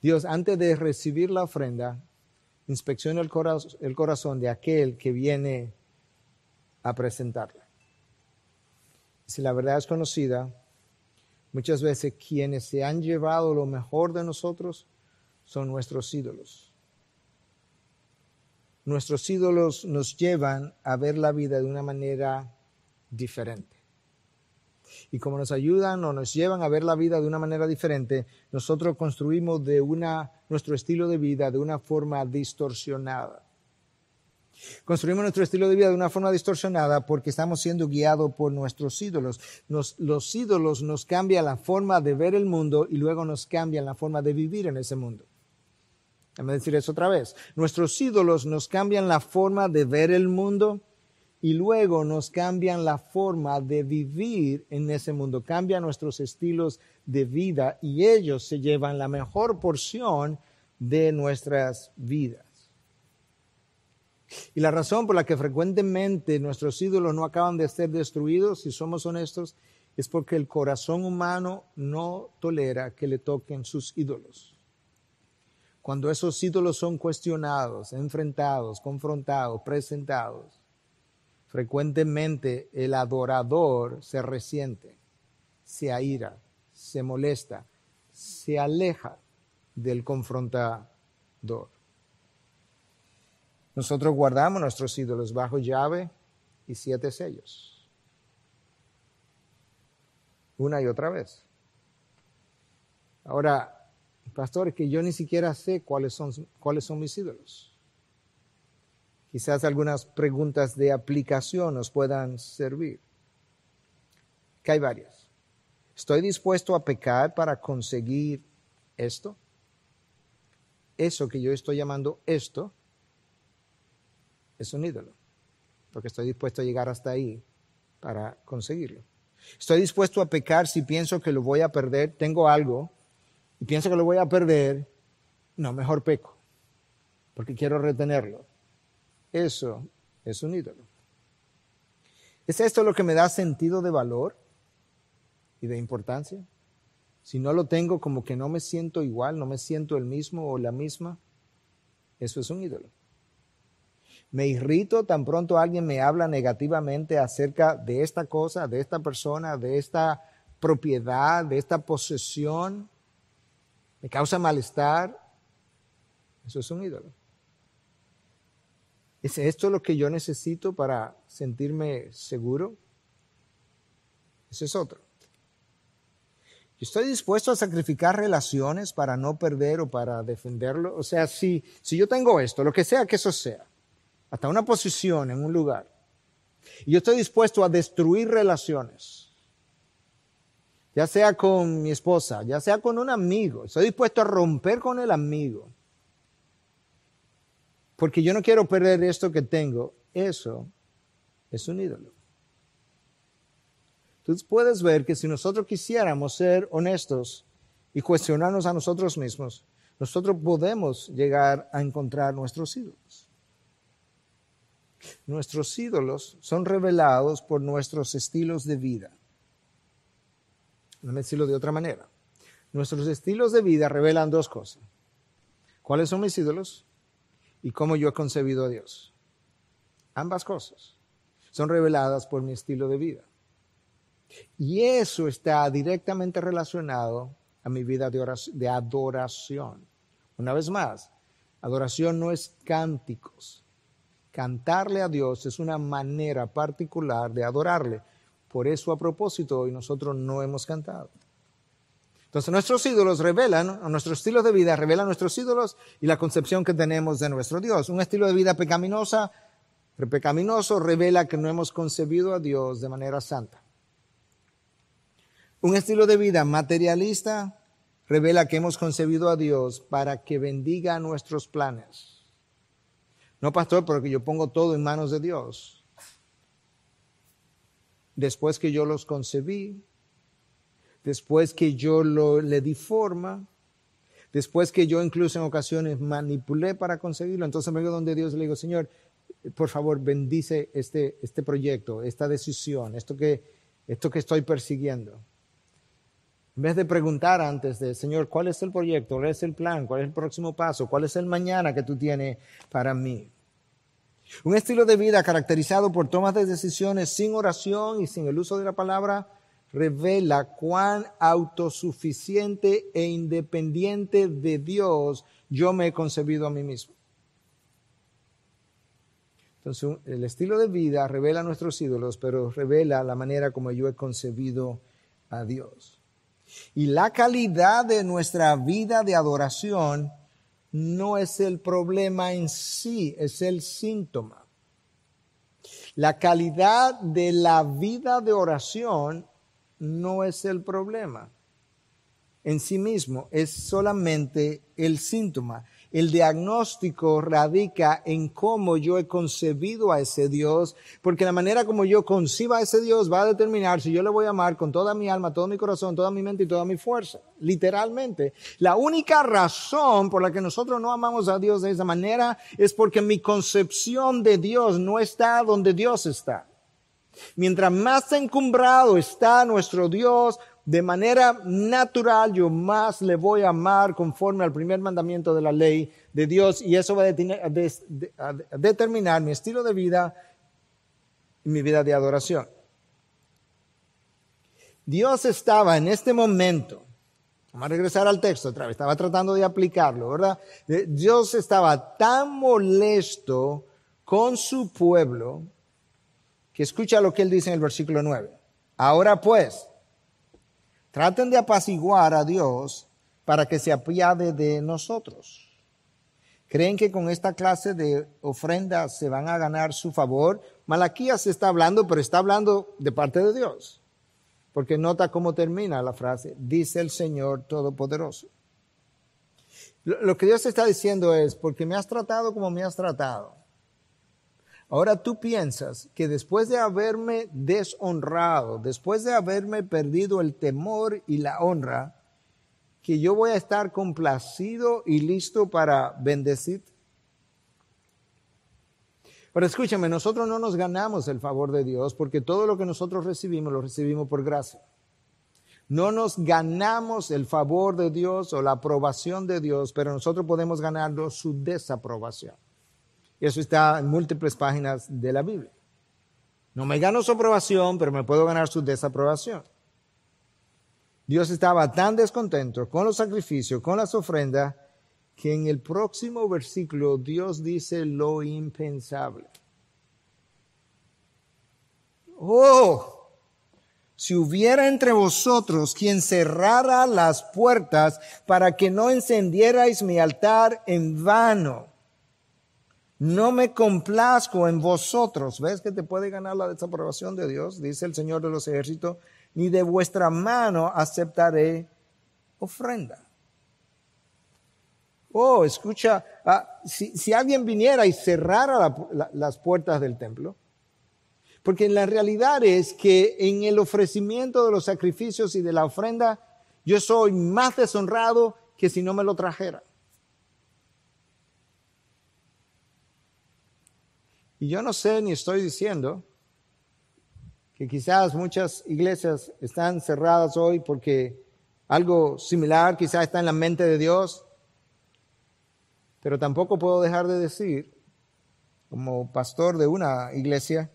Dios, antes de recibir la ofrenda, inspecciona el, el corazón de aquel que viene a presentarla si la verdad es conocida, muchas veces quienes se han llevado lo mejor de nosotros son nuestros ídolos. Nuestros ídolos nos llevan a ver la vida de una manera diferente. Y como nos ayudan o nos llevan a ver la vida de una manera diferente, nosotros construimos de una, nuestro estilo de vida de una forma distorsionada. Construimos nuestro estilo de vida de una forma distorsionada porque estamos siendo guiados por nuestros ídolos. los ídolos nos cambian la forma de ver el mundo y luego nos cambian la forma de vivir en ese mundo. Déjame decir eso otra vez. Nuestros ídolos nos cambian la forma de ver el mundo y luego nos cambian la forma de vivir en ese mundo. Cambian nuestros estilos de vida y ellos se llevan la mejor porción de nuestras vidas. Y la razón por la que frecuentemente nuestros ídolos no acaban de ser destruidos, si somos honestos, es porque el corazón humano no tolera que le toquen sus ídolos. Cuando esos ídolos son cuestionados, enfrentados, confrontados, presentados, frecuentemente el adorador se resiente, se aira, se molesta, se aleja del confrontador. Nosotros guardamos nuestros ídolos bajo llave y siete sellos. Una y otra vez. Ahora, pastor, que yo ni siquiera sé cuáles son, cuáles son mis ídolos. Quizás algunas preguntas de aplicación nos puedan servir. Que hay varias. ¿Estoy dispuesto a pecar para conseguir esto? Eso que yo estoy llamando esto es un ídolo, porque estoy dispuesto a llegar hasta ahí para conseguirlo. Estoy dispuesto a pecar si pienso que lo voy a perder, tengo algo y pienso que lo voy a perder, no, mejor peco, porque quiero retenerlo. Eso es un ídolo. ¿Es esto lo que me da sentido de valor y de importancia? Si no lo tengo, como que no me siento igual, no me siento el mismo o la misma, eso es un ídolo me irrito tan pronto alguien me habla negativamente acerca de esta cosa, de esta persona, de esta propiedad, de esta posesión. Me causa malestar. Eso es un ídolo. ¿Es esto lo que yo necesito para sentirme seguro? Ese es otro. Estoy dispuesto a sacrificar relaciones para no perder o para defenderlo. O sea, si, si yo tengo esto, lo que sea que eso sea, hasta una posición en un lugar, y yo estoy dispuesto a destruir relaciones, ya sea con mi esposa, ya sea con un amigo, estoy dispuesto a romper con el amigo, porque yo no quiero perder esto que tengo, eso es un ídolo. Tú puedes ver que si nosotros quisiéramos ser honestos y cuestionarnos a nosotros mismos, nosotros podemos llegar a encontrar nuestros ídolos. Nuestros ídolos son revelados por nuestros estilos de vida. Déjame decirlo de otra manera. Nuestros estilos de vida revelan dos cosas. ¿Cuáles son mis ídolos? Y cómo yo he concebido a Dios. Ambas cosas son reveladas por mi estilo de vida. Y eso está directamente relacionado a mi vida de, de adoración. Una vez más, adoración no es cánticos, Cantarle a Dios es una manera particular de adorarle. Por eso a propósito hoy nosotros no hemos cantado. Entonces nuestros ídolos revelan, nuestros estilos de vida revelan nuestros ídolos y la concepción que tenemos de nuestro Dios. Un estilo de vida pecaminosa, pecaminoso revela que no hemos concebido a Dios de manera santa. Un estilo de vida materialista revela que hemos concebido a Dios para que bendiga nuestros planes. No, pastor, porque yo pongo todo en manos de Dios. Después que yo los concebí, después que yo lo, le di forma, después que yo incluso en ocasiones manipulé para conseguirlo, entonces me digo donde Dios le digo, Señor, por favor, bendice este, este proyecto, esta decisión, esto que, esto que estoy persiguiendo. En vez de preguntar antes del Señor, ¿cuál es el proyecto? ¿Cuál es el plan? ¿Cuál es el próximo paso? ¿Cuál es el mañana que tú tienes para mí? Un estilo de vida caracterizado por tomas de decisiones sin oración y sin el uso de la palabra revela cuán autosuficiente e independiente de Dios yo me he concebido a mí mismo. Entonces, el estilo de vida revela nuestros ídolos, pero revela la manera como yo he concebido a Dios. Y la calidad de nuestra vida de adoración no es el problema en sí, es el síntoma. La calidad de la vida de oración no es el problema en sí mismo, es solamente el síntoma. El diagnóstico radica en cómo yo he concebido a ese Dios, porque la manera como yo conciba a ese Dios va a determinar si yo le voy a amar con toda mi alma, todo mi corazón, toda mi mente y toda mi fuerza. Literalmente, la única razón por la que nosotros no amamos a Dios de esa manera es porque mi concepción de Dios no está donde Dios está. Mientras más encumbrado está nuestro Dios, de manera natural yo más le voy a amar conforme al primer mandamiento de la ley de Dios y eso va a, determinar mi estilo de vida y mi vida de adoración. Dios estaba en este momento, vamos a regresar al texto otra vez, estaba tratando de aplicarlo, ¿verdad? Dios estaba tan molesto con su pueblo que escucha lo que él dice en el versículo 9. Ahora pues, Traten de apaciguar a Dios para que se apiade de nosotros. ¿Creen que con esta clase de ofrendas se van a ganar su favor? Malaquías está hablando, pero está hablando de parte de Dios. Porque nota cómo termina la frase, dice el Señor Todopoderoso. Lo que Dios está diciendo es, porque me has tratado como me has tratado, Ahora tú piensas que después de haberme deshonrado, después de haberme perdido el temor y la honra, que yo voy a estar complacido y listo para bendecir. Pero escúchame, nosotros no nos ganamos el favor de Dios porque todo lo que nosotros recibimos lo recibimos por gracia. No nos ganamos el favor de Dios o la aprobación de Dios, pero nosotros podemos ganarlo su desaprobación eso está en múltiples páginas de la Biblia. No me gano su aprobación, pero me puedo ganar su desaprobación. Dios estaba tan descontento con los sacrificios, con las ofrendas, que en el próximo versículo Dios dice lo impensable. Oh, si hubiera entre vosotros quien cerrara las puertas para que no encendierais mi altar en vano no me complazco en vosotros. ¿Ves que te puede ganar la desaprobación de Dios? Dice el Señor de los ejércitos, ni de vuestra mano aceptaré ofrenda. Oh, escucha, ah, si, alguien viniera y cerrara las puertas del templo, porque la realidad es que en el ofrecimiento de los sacrificios y de la ofrenda, yo soy más deshonrado que si no me lo trajera. Y yo no sé ni estoy diciendo que quizás muchas iglesias están cerradas hoy porque algo similar quizás está en la mente de Dios, pero tampoco puedo dejar de decir, como pastor de una iglesia,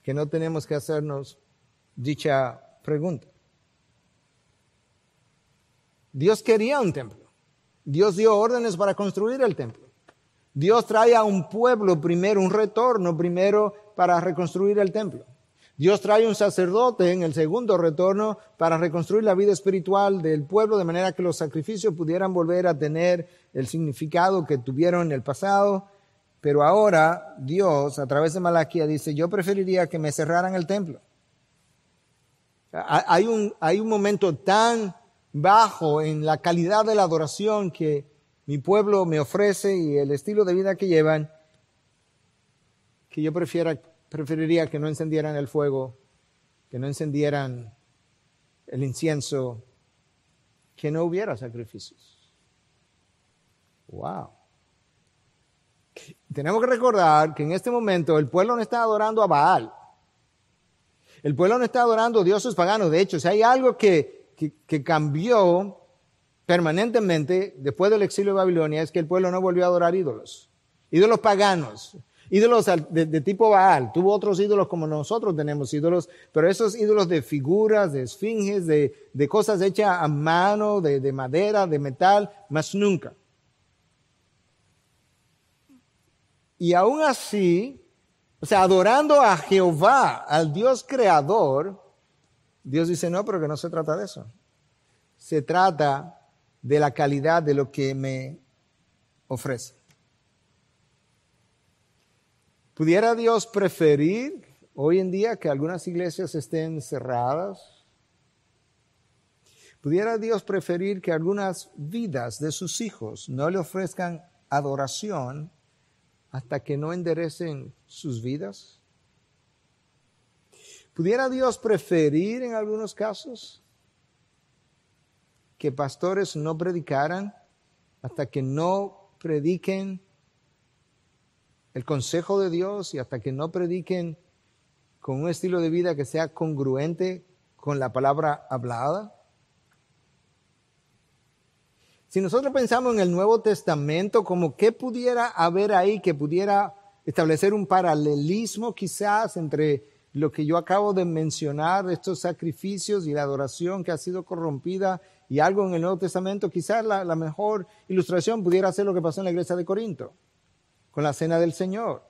que no tenemos que hacernos dicha pregunta. Dios quería un templo. Dios dio órdenes para construir el templo. Dios trae a un pueblo primero, un retorno primero para reconstruir el templo. Dios trae un sacerdote en el segundo retorno para reconstruir la vida espiritual del pueblo de manera que los sacrificios pudieran volver a tener el significado que tuvieron en el pasado. Pero ahora Dios, a través de Malaquía, dice, yo preferiría que me cerraran el templo. Hay un, hay un momento tan bajo en la calidad de la adoración que mi pueblo me ofrece y el estilo de vida que llevan, que yo preferiría que no encendieran el fuego, que no encendieran el incienso, que no hubiera sacrificios. ¡Wow! Tenemos que recordar que en este momento el pueblo no está adorando a Baal. El pueblo no está adorando a dioses paganos. De hecho, si hay algo que cambió permanentemente después del exilio de Babilonia es que el pueblo no volvió a adorar ídolos, ídolos paganos, ídolos de, tipo Baal. Tuvo otros ídolos como nosotros tenemos ídolos, pero esos ídolos de figuras, de esfinges, de, cosas hechas a mano, de, de madera, de metal, más nunca. Y aún así, o sea, adorando a Jehová, al Dios creador, Dios dice, no, pero que no se trata de eso. Se trata de la calidad de lo que me ofrece. ¿Pudiera Dios preferir hoy en día que algunas iglesias estén cerradas? ¿Pudiera Dios preferir que algunas vidas de sus hijos no le ofrezcan adoración hasta que no enderecen sus vidas? ¿Pudiera Dios preferir en algunos casos que pastores no predicaran hasta que no prediquen el consejo de Dios y hasta que no prediquen con un estilo de vida que sea congruente con la palabra hablada. Si nosotros pensamos en el Nuevo Testamento, como qué pudiera haber ahí que pudiera establecer un paralelismo quizás entre lo que yo acabo de mencionar, estos sacrificios y la adoración que ha sido corrompida y algo en el Nuevo Testamento, quizás la, mejor ilustración pudiera ser lo que pasó en la iglesia de Corinto, con la cena del Señor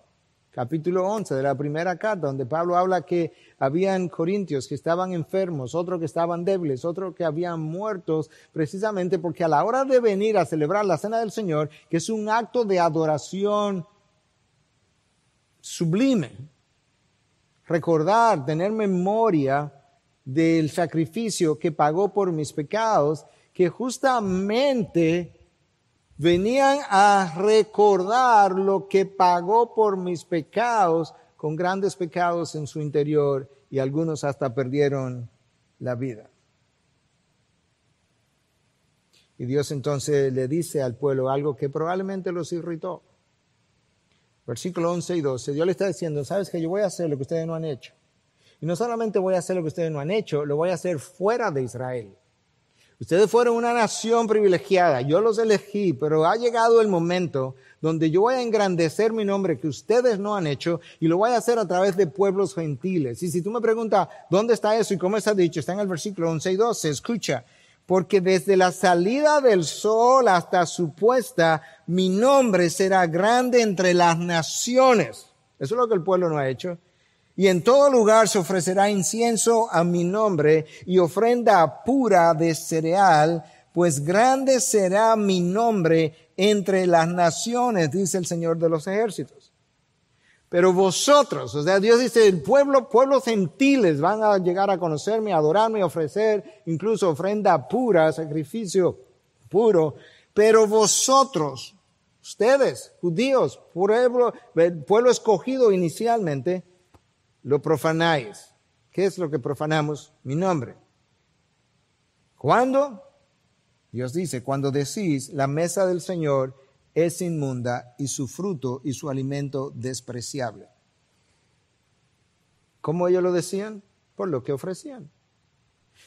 capítulo 11 de la primera carta, donde Pablo habla que habían corintios que estaban enfermos, otros que estaban débiles, otros que habían muertos, precisamente porque a la hora de venir a celebrar la cena del Señor, que es un acto de adoración sublime, recordar, tener memoria del sacrificio que pagó por mis pecados, que justamente venían a recordar lo que pagó por mis pecados, con grandes pecados en su interior, y algunos hasta perdieron la vida. Y Dios entonces le dice al pueblo algo que probablemente los irritó. Versículo 11 y 12. Dios le está diciendo, sabes que yo voy a hacer lo que ustedes no han hecho. Y no solamente voy a hacer lo que ustedes no han hecho, lo voy a hacer fuera de Israel. Ustedes fueron una nación privilegiada, yo los elegí, pero ha llegado el momento donde yo voy a engrandecer mi nombre que ustedes no han hecho y lo voy a hacer a través de pueblos gentiles. Y si tú me preguntas, ¿dónde está eso y cómo está dicho? Está en el versículo 11 y 12, escucha, porque desde la salida del sol hasta su puesta, mi nombre será grande entre las naciones. Eso es lo que el pueblo no ha hecho. Y en todo lugar se ofrecerá incienso a mi nombre y ofrenda pura de cereal, pues grande será mi nombre entre las naciones, dice el Señor de los ejércitos. Pero vosotros, o sea, Dios dice, el pueblo, pueblos gentiles van a llegar a conocerme, a adorarme, a ofrecer incluso ofrenda pura, sacrificio puro. Pero vosotros, ustedes, judíos, pueblo, pueblo escogido inicialmente, lo profanáis. ¿Qué es lo que profanamos? Mi nombre. ¿Cuándo? Dios dice, cuando decís, la mesa del Señor es inmunda y su fruto y su alimento despreciable. ¿Cómo ellos lo decían? Por lo que ofrecían.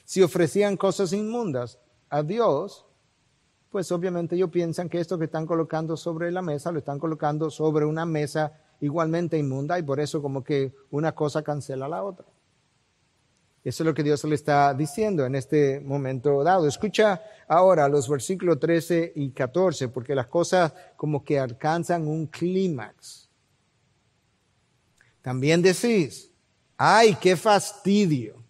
Si ofrecían cosas inmundas a Dios, pues obviamente ellos piensan que esto que están colocando sobre la mesa lo están colocando sobre una mesa igualmente inmunda y por eso como que una cosa cancela la otra. Eso es lo que Dios le está diciendo en este momento dado. Escucha ahora los versículos 13 y 14, porque las cosas como que alcanzan un clímax. También decís, ay, qué fastidio.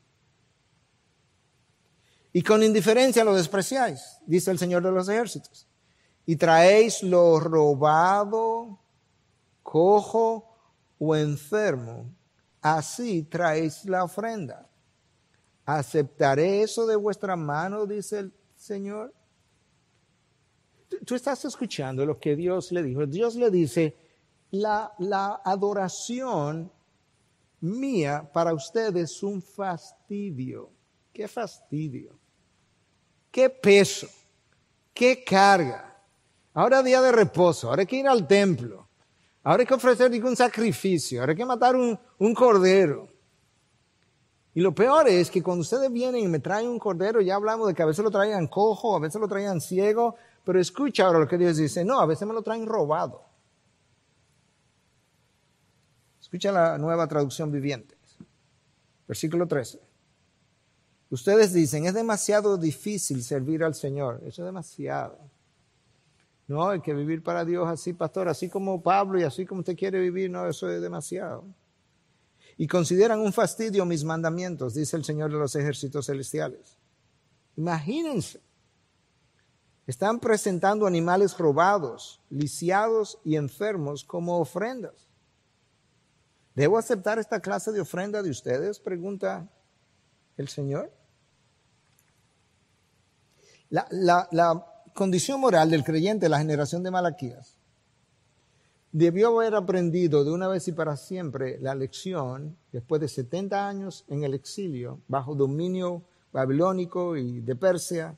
Y con indiferencia lo despreciáis, dice el Señor de los ejércitos. Y traéis lo robado cojo o enfermo, así traéis la ofrenda. ¿Aceptaré eso de vuestra mano? dice el Señor. Tú estás escuchando lo que Dios le dijo. Dios le dice, la, adoración mía para ustedes es un fastidio. Qué fastidio. Qué peso. Qué carga. Ahora día de reposo. Ahora hay que ir al templo. Ahora hay que ofrecer un sacrificio, ahora hay que matar un, cordero. Y lo peor es que cuando ustedes vienen y me traen un cordero, ya hablamos de que a veces lo traían cojo, a veces lo traían ciego, pero escucha ahora lo que Dios dice, no, a veces me lo traen robado. Escucha la nueva traducción viviente. Versículo 13. Ustedes dicen, es demasiado difícil servir al Señor. Eso es demasiado. No, hay que vivir para Dios así, pastor, así como Pablo y así como usted quiere vivir, no, eso es demasiado. Y consideran un fastidio mis mandamientos, dice el Señor de los ejércitos celestiales. Imagínense. Están presentando animales robados, lisiados y enfermos como ofrendas. ¿Debo aceptar esta clase de ofrenda de ustedes? Pregunta el Señor. La, la, la, condición moral del creyente de la generación de Malaquías debió haber aprendido de una vez y para siempre la lección, después de 70 años en el exilio, bajo dominio babilónico y de Persia.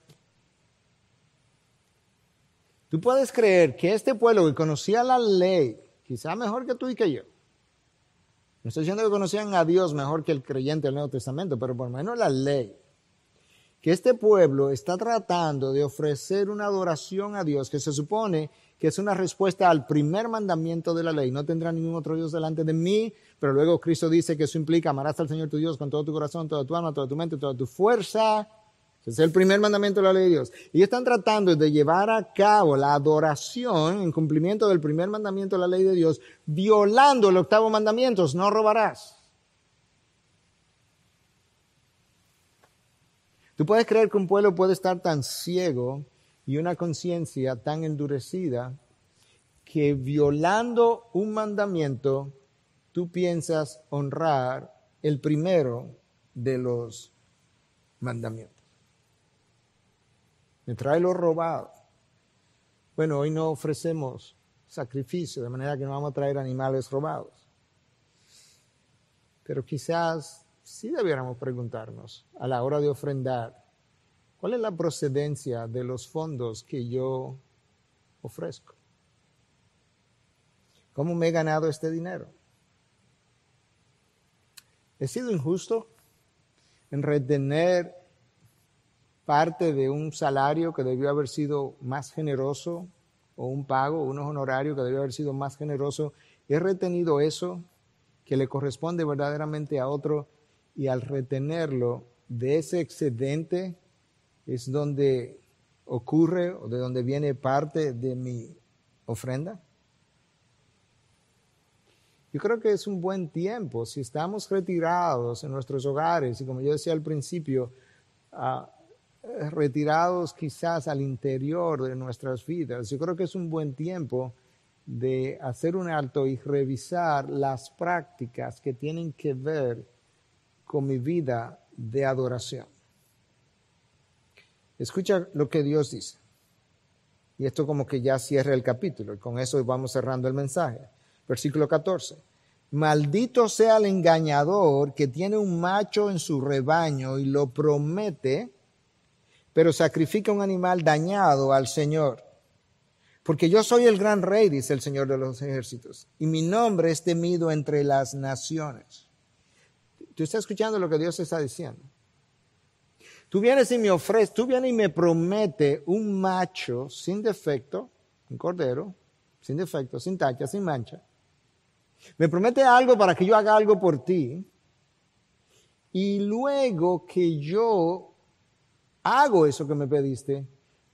Tú puedes creer que este pueblo que conocía la ley, quizá mejor que tú y que yo, no estoy diciendo que conocían a Dios mejor que el creyente del Nuevo Testamento, pero por lo menos la ley que este pueblo está tratando de ofrecer una adoración a Dios que se supone que es una respuesta al primer mandamiento de la ley. No tendrá ningún otro Dios delante de mí, pero luego Cristo dice que eso implica amarás al Señor tu Dios con todo tu corazón, toda tu alma, toda tu mente, toda tu fuerza. Ese es el primer mandamiento de la ley de Dios. Y están tratando de llevar a cabo la adoración en cumplimiento del primer mandamiento de la ley de Dios, violando el octavo mandamiento, no robarás. Tú puedes creer que un pueblo puede estar tan ciego y una conciencia tan endurecida que violando un mandamiento tú piensas honrar el primero de los mandamientos. Me trae lo robado. Bueno, hoy no ofrecemos sacrificio, de manera que no vamos a traer animales robados. Pero quizás si debiéramos preguntarnos a la hora de ofrendar, ¿cuál es la procedencia de los fondos que yo ofrezco? ¿Cómo me he ganado este dinero? ¿He sido injusto en retener parte de un salario que debió haber sido más generoso o un pago, unos honorarios que debió haber sido más generoso? ¿He retenido eso que le corresponde verdaderamente a otro y al retenerlo de ese excedente es donde ocurre o de donde viene parte de mi ofrenda? Yo creo que es un buen tiempo, si estamos retirados en nuestros hogares y como yo decía al principio, ah, retirados quizás al interior de nuestras vidas, yo creo que es un buen tiempo de hacer un alto y revisar las prácticas que tienen que ver con mi vida de adoración. Escucha lo que Dios dice. Y esto como que ya cierra el capítulo con eso vamos cerrando el mensaje. Versículo 14. Maldito sea el engañador que tiene un macho en su rebaño y lo promete, pero sacrifica un animal dañado al Señor. Porque yo soy el gran rey, dice el Señor de los ejércitos, y mi nombre es temido entre las naciones. Tú estás escuchando lo que Dios está diciendo. Tú vienes y me ofreces, tú vienes y me promete un macho sin defecto, un cordero, sin defecto, sin tacha, sin mancha. Me promete algo para que yo haga algo por ti. Y luego que yo hago eso que me pediste,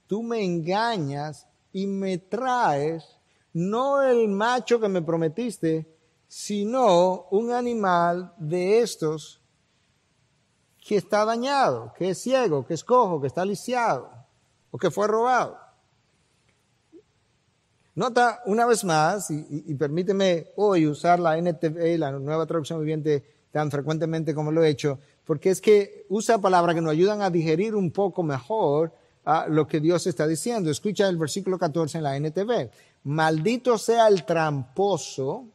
tú me engañas y me traes no el macho que me prometiste, sino un animal de estos que está dañado, que es ciego, que es cojo, que está lisiado o que fue robado. Nota una vez más, y, permíteme hoy usar la NTV, la nueva traducción viviente, tan frecuentemente como lo he hecho, porque es que usa palabras que nos ayudan a digerir un poco mejor a lo que Dios está diciendo. Escucha el versículo 14 en la NTV. Maldito sea el tramposo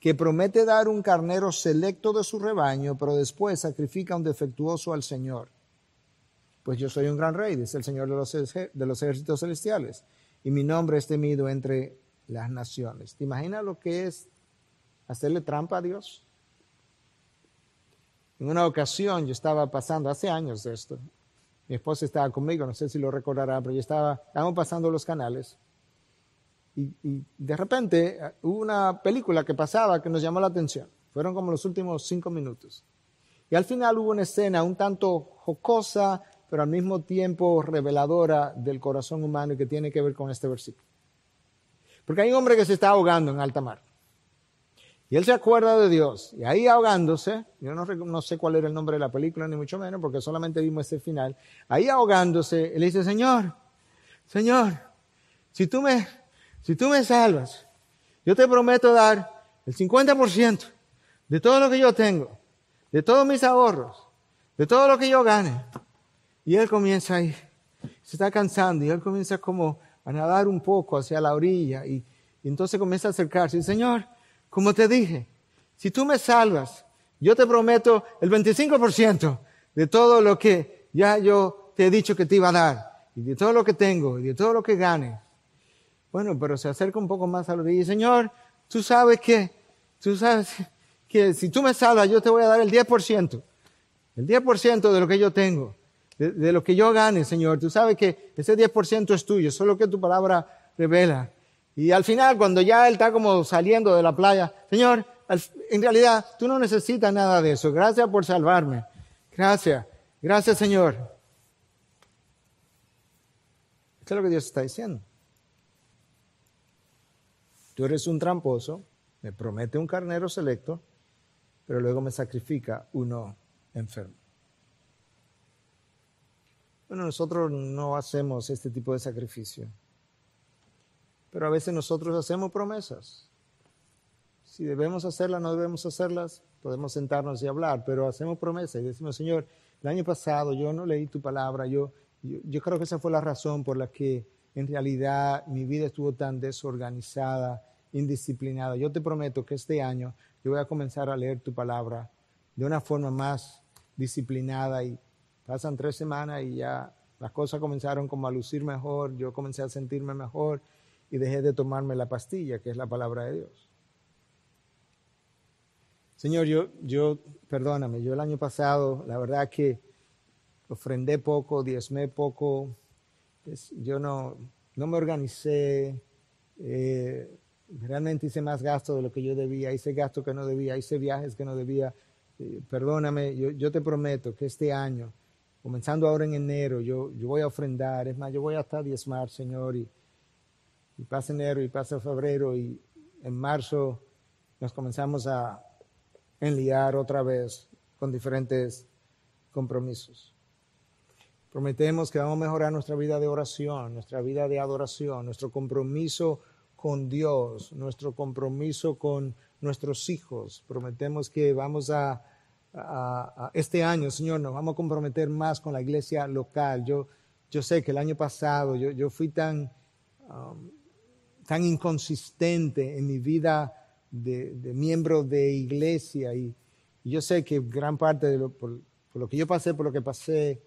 que promete dar un carnero selecto de su rebaño, pero después sacrifica un defectuoso al Señor. Pues yo soy un gran rey, dice el Señor de los, ejércitos celestiales, y mi nombre es temido entre las naciones. ¿Te imaginas lo que es hacerle trampa a Dios? En una ocasión yo estaba pasando, hace años esto, mi esposa estaba conmigo, no sé si lo recordará, pero yo estaba, estábamos pasando los canales y, de repente eh, hubo una película que pasaba que nos llamó la atención. Fueron como los últimos cinco minutos. Y al final hubo una escena un tanto jocosa, pero al mismo tiempo reveladora del corazón humano y que tiene que ver con este versículo. Porque hay un hombre que se está ahogando en alta mar. Y él se acuerda de Dios. Y ahí ahogándose, yo no, no, sé cuál era el nombre de la película, ni mucho menos, porque solamente vimos ese final. Ahí ahogándose, él dice, Señor, Señor, si tú me si tú me salvas, yo te prometo dar el 50% de todo lo que yo tengo, de todos mis ahorros, de todo lo que yo gane. Y él comienza ahí, se está cansando y él comienza como a nadar un poco hacia la orilla y, entonces comienza a acercarse. Señor, como te dije, si tú me salvas, yo te prometo el 25% de todo lo que ya yo te he dicho que te iba a dar, y de todo lo que tengo, y de todo lo que gane. Bueno, pero se acerca un poco más a lo que dice, Señor, tú sabes que, tú sabes que si tú me salvas, yo te voy a dar el 10%, el 10% de lo que yo tengo, de, lo que yo gane, Señor. Tú sabes que ese 10% es tuyo, solo que tu palabra revela. Y al final, cuando ya él está como saliendo de la playa, Señor, en realidad tú no necesitas nada de eso. Gracias por salvarme. Gracias. Gracias, Señor. Esto es lo que Dios está diciendo? tú eres un tramposo, me promete un carnero selecto, pero luego me sacrifica uno enfermo. Bueno, nosotros no hacemos este tipo de sacrificio, pero a veces nosotros hacemos promesas. Si debemos hacerlas, no debemos hacerlas, podemos sentarnos y hablar, pero hacemos promesas y decimos, Señor, el año pasado yo no leí tu palabra, yo, yo, creo que esa fue la razón por la que en realidad mi vida estuvo tan desorganizada, indisciplinada. Yo te prometo que este año yo voy a comenzar a leer tu palabra de una forma más disciplinada y pasan tres semanas y ya las cosas comenzaron como a lucir mejor, yo comencé a sentirme mejor y dejé de tomarme la pastilla, que es la palabra de Dios. Señor, yo, yo, perdóname, yo el año pasado, la verdad que ofrendé poco, diezmé poco, yo no, no me organicé, eh, realmente hice más gasto de lo que yo debía, hice gasto que no debía, hice viajes que no debía. Eh, perdóname, yo, yo, te prometo que este año, comenzando ahora en enero, yo, yo voy a ofrendar, es más, yo voy hasta diezmar, Señor, y, y pasa enero y pasa febrero y en marzo nos comenzamos a enliar otra vez con diferentes compromisos. Prometemos que vamos a mejorar nuestra vida de oración, nuestra vida de adoración, nuestro compromiso con Dios, nuestro compromiso con nuestros hijos. Prometemos que vamos a, este año, Señor, nos vamos a comprometer más con la iglesia local. Yo, yo sé que el año pasado yo, fui tan, um, tan inconsistente en mi vida de, miembro de iglesia y, yo sé que gran parte de lo, lo que yo pasé, por lo que pasé,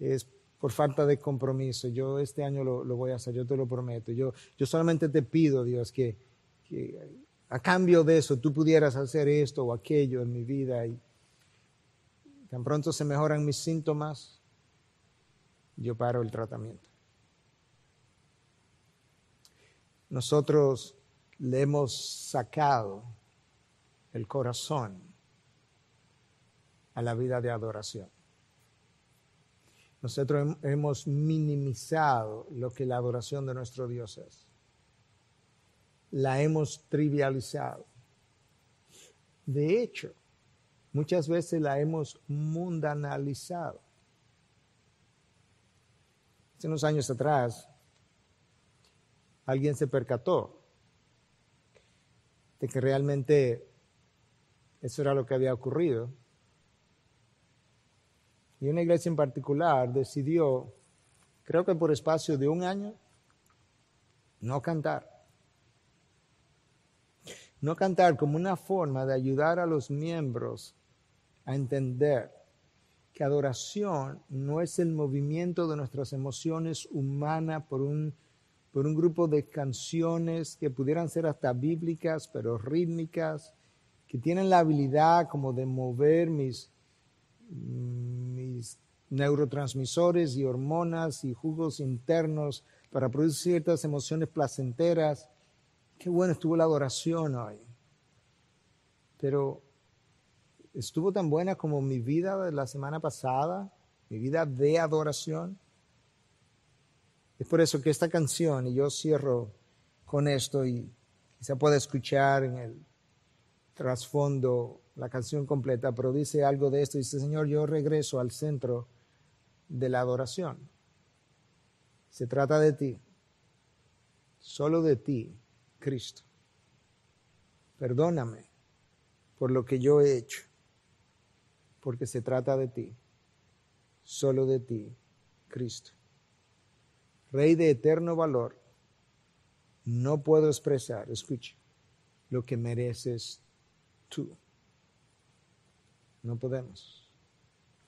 es por falta de compromiso. Yo este año lo, voy a hacer, yo te lo prometo. Yo, yo solamente te pido, Dios, que, que, a cambio de eso tú pudieras hacer esto o aquello en mi vida. Y tan pronto se mejoran mis síntomas, yo paro el tratamiento. Nosotros le hemos sacado el corazón a la vida de adoración. Nosotros hemos minimizado lo que la adoración de nuestro Dios es. La hemos trivializado. De hecho, muchas veces la hemos mundanalizado. Hace unos años atrás, alguien se percató de que realmente eso era lo que había ocurrido y una iglesia en particular decidió, creo que por espacio de un año, no cantar. No cantar como una forma de ayudar a los miembros a entender que adoración no es el movimiento de nuestras emociones humanas por un, por un grupo de canciones que pudieran ser hasta bíblicas, pero rítmicas, que tienen la habilidad como de mover mis, mis neurotransmisores y hormonas y jugos internos para producir ciertas emociones placenteras. Qué bueno estuvo la adoración hoy. Pero estuvo tan buena como mi vida de la semana pasada, mi vida de adoración. Es por eso que esta canción, y yo cierro con esto y se puede escuchar en el trasfondo la canción completa, pero dice algo de esto. Dice, Señor, yo regreso al centro de la adoración. Se trata de ti, solo de ti, Cristo. Perdóname por lo que yo he hecho, porque se trata de ti, solo de ti, Cristo. Rey de eterno valor, no puedo expresar, escuche, lo que mereces tú. No podemos.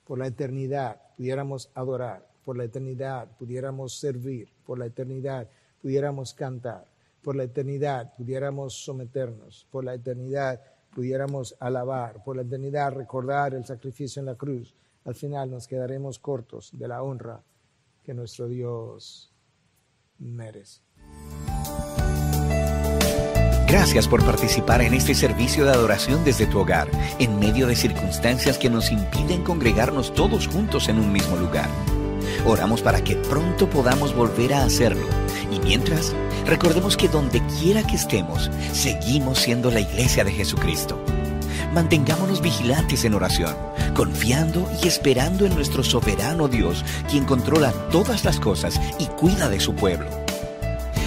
Por la eternidad pudiéramos adorar, por la eternidad pudiéramos servir, por la eternidad pudiéramos cantar, por la eternidad pudiéramos someternos, por la eternidad pudiéramos alabar, por la eternidad recordar el sacrificio en la cruz. Al final nos quedaremos cortos de la honra que nuestro Dios merece. Gracias por participar en este servicio de adoración desde tu hogar, en medio de circunstancias que nos impiden congregarnos todos juntos en un mismo lugar. Oramos para que pronto podamos volver a hacerlo. Y mientras, recordemos que donde quiera que estemos, seguimos siendo la iglesia de Jesucristo. Mantengámonos vigilantes en oración, confiando y esperando en nuestro soberano Dios, quien controla todas las cosas y cuida de su pueblo.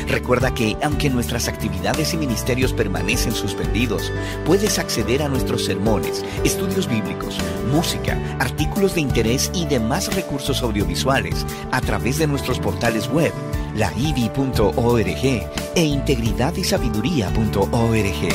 Recuerda que, aunque nuestras actividades y ministerios permanecen suspendidos, puedes acceder a nuestros sermones, estudios bíblicos, música, artículos de interés y demás recursos audiovisuales a través de nuestros portales web, laivi.org e integridadysabiduría.org.